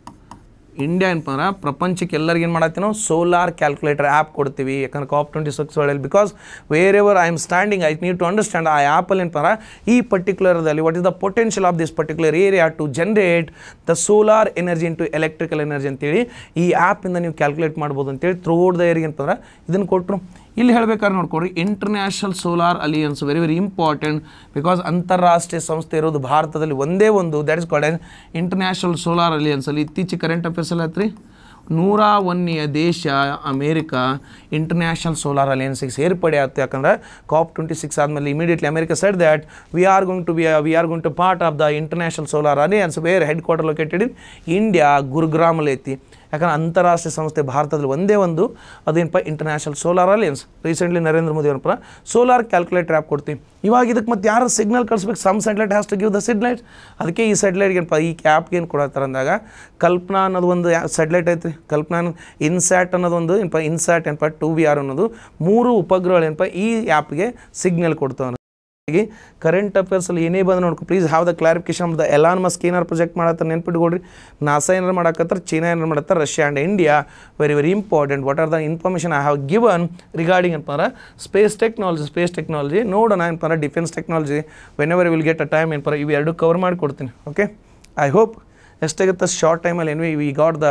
India ಏನಪ್ಪಂದ್ರೆ ಪ್ರಪಂಚಕ್ಕೆ ಎಲ್ಲರಿಗೆ ಏನು ಮಾಡತ್ತೀವಿ ನಾವು ಸೋಲಾರ್ ಕ್ಯಾಲ್ಕುಲೇಟರ್ ಆ್ಯಪ್ ಕೊಡ್ತೀವಿ ಯಾಕಂದ್ರೆ ಕಾಪ್ ಟ್ವೆಂಟಿ ಸಿಕ್ಸ್ ವರ್ಡಲ್ಲಿ because wherever I am standing I need to understand ಆ ಆ್ಯಪಲ್ಲಿ ಏನಪ್ಪ ಈ ಪರ್ಟಿಕ್ಯುಲರ್ದಲ್ಲಿ what is the potential of this particular area to generate the solar energy into electrical energy ಅಂತೇಳಿ ಈ ಆ್ಯಪಿಂದ ನೀವು ಕ್ಯಾಲ್ಕುಲೇಟ್ ಮಾಡ್ಬೋದು ಅಂತೇಳಿ ಔಟ್ ದ ಏರಿಯಾ ಅಂತಂದ್ರೆ ಇದನ್ನು ಕೊಟ್ಟರು ಇಲ್ಲಿ ಹೇಳಬೇಕಾದ್ರೆ ನೋಡ್ಕೊಳ್ರಿ international solar alliance very very important because ಅಂತಾರಾಷ್ಟ್ರೀಯ ಸಂಸ್ಥೆ ಇರೋದು ಭಾರತದಲ್ಲಿ ಒಂದೇ ಒಂದು that is called international solar ಅಲಿಯನ್ಸಲ್ಲಿ ಇತ್ತೀಚೆಗೆ ಕರೆಂಟ್ ಅಫೇರ್ಸ್ ಎಲ್ಲ ರೀ ನೂರ ಒನ್ನೆಯ ದೇಶ ಅಮೇರಿಕಾ ಇಂಟರ್ನ್ಯಾಷನಲ್ ಸೋಲಾರ್ ಅಲಿಯನ್ಸಿಗೆ ಸೇರ್ಪಡೆ ಆಯ್ತು ಯಾಕಂದರೆ ಕಾಪ್ ಟ್ವೆಂಟಿ ಸಿಕ್ಸ್ ಆದಮೇಲೆ immediately America said that we are going to be we are going to part of the international solar alliance where headquarter located in India ಗುರುಗ್ರಾಮಲ್ಲಿ ಐತಿ ಯಾಕಂದರೆ ಅಂತಾರಾಷ್ಟ್ರೀಯ ಸಂಸ್ಥೆ ಭಾರತದಲ್ಲಿ ಒಂದೇ ಒಂದು ಅದೇನಪ್ಪ international solar alliance recently Narendra Modi ಅವರ ಸೋಲಾರ್ ಕ್ಯಾಲ್ಕುಲೇಟರ್ ಆ್ಯಪ್ ಕೊಡ್ತೀವಿ ಇವಾಗ ಇದಕ್ಕೆ ಮತ್ತೆ ಯಾರು ಸಿಗ್ನಲ್ ಕಳಿಸ್ಬೇಕು some satellite has to give the satellite ಅದಕ್ಕೆ ಈ ಸೆಟ್ಲೈಟ್ಗೆ ಏನಪ್ಪ ಈ ಆ್ಯಪ್ಗೆ ಏನು ಕೊಡತ್ತಾರ ಅಂದಾಗ ಕಲ್ಪನಾ ಅನ್ನೋದು ಒಂದು ಸ್ಯಾಟಲೈಟ್ ಐತಿ ಕಲ್ಪನಾ ಇನ್ಸ್ಯಾಟ್ ಅನ್ನೋದೊಂದು ಏನಪ್ಪ ಇನ್ಸ್ಯಾಟ್ ಏನಪ್ಪ ಟು ವಿ ಆರ್ ಅನ್ನೋದು ಮೂರು ಉಪಗ್ರಹಗಳು ಏನಪ್ಪ ಈ ಆ್ಯಪ್ಗೆ ಸಿಗ್ನಲ್ ಕೊಡ್ತವೆ ಕರೆಂಟ್ ಅಫೇರ್ಸಲ್ಲಿ ಏನೇ ಬಂದು ನೋಡ್ಕೊ please have the clarification the Elon Musk ಏನಾರು ಪ್ರೊಜೆಕ್ಟ್ ಮಾಡತ್ತಾರೆ ನೆನ್ಪಿಟ್ಕೊಡ್ರಿ ನಾಸಾ ಏನಾರ ಮಾಡಾಕತ್ತರ ಚೀನಾ ಏನಾರ ಮಾಡತ್ತಾರೆ Russia and India very very important what are the information I have given regarding ಏನಪ್ಪ ಸ್ಪೇಸ್ ಟೆಕ್ನಾಲಜಿ ಸ್ಪೇಸ್ ಟೆಕ್ನಾಲಜಿ ನೋಡೋಣ ಏನಪ್ಪ defence technology whenever will get a time ಏನಪ್ಪ ಇವೆರಡು ಕವರ್ ಮಾಡಿಕೊಡ್ತೀನಿ ಓಕೆ ಐ ಹೋಪ್ ಎಷ್ಟಾಗುತ್ತೆ short ಟೈಮಲ್ಲಿ ಏನು we got the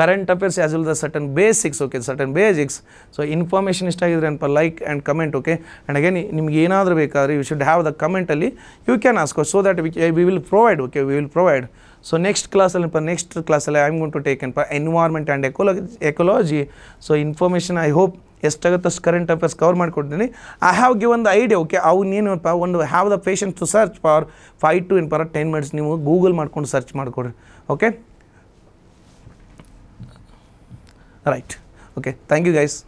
current affairs as well the ಸಟನ್ basics okay certain basics so information ಇಷ್ಟ ಆಗಿದ್ರೆ ಅನ್ಪ like and comment okay and again ನಿಮ್ಗೆ ಏನಾದರೂ ಬೇಕಾದ್ರೆ ಯು ಶುಡ್ ಹ್ಯಾವ್ ದ ಕಮೆಂಟಲ್ಲಿ you can ask so that we we will provide okay we will provide so next ಕ್ಲಾಸಲ್ಲಿ next ಕ್ಲಾಸಲ್ಲಿ I am gonna to take ಎನ್ಪ environment and ecology ecology so information I hope ಎಷ್ಟಾಗುತ್ತೆ ಅಷ್ಟು current affairs cover ಮಾಡಿಕೊಡ್ತೀನಿ I have given ಒಂದು idea okay ಪಾ ಒಂದು have the patience to search for five to in per ten minutes ನೀವು Google ಮಾಡ್ಕೊಂಡು search ಮಾಡಿಕೊಡ್ರಿ okay right okay thank you guys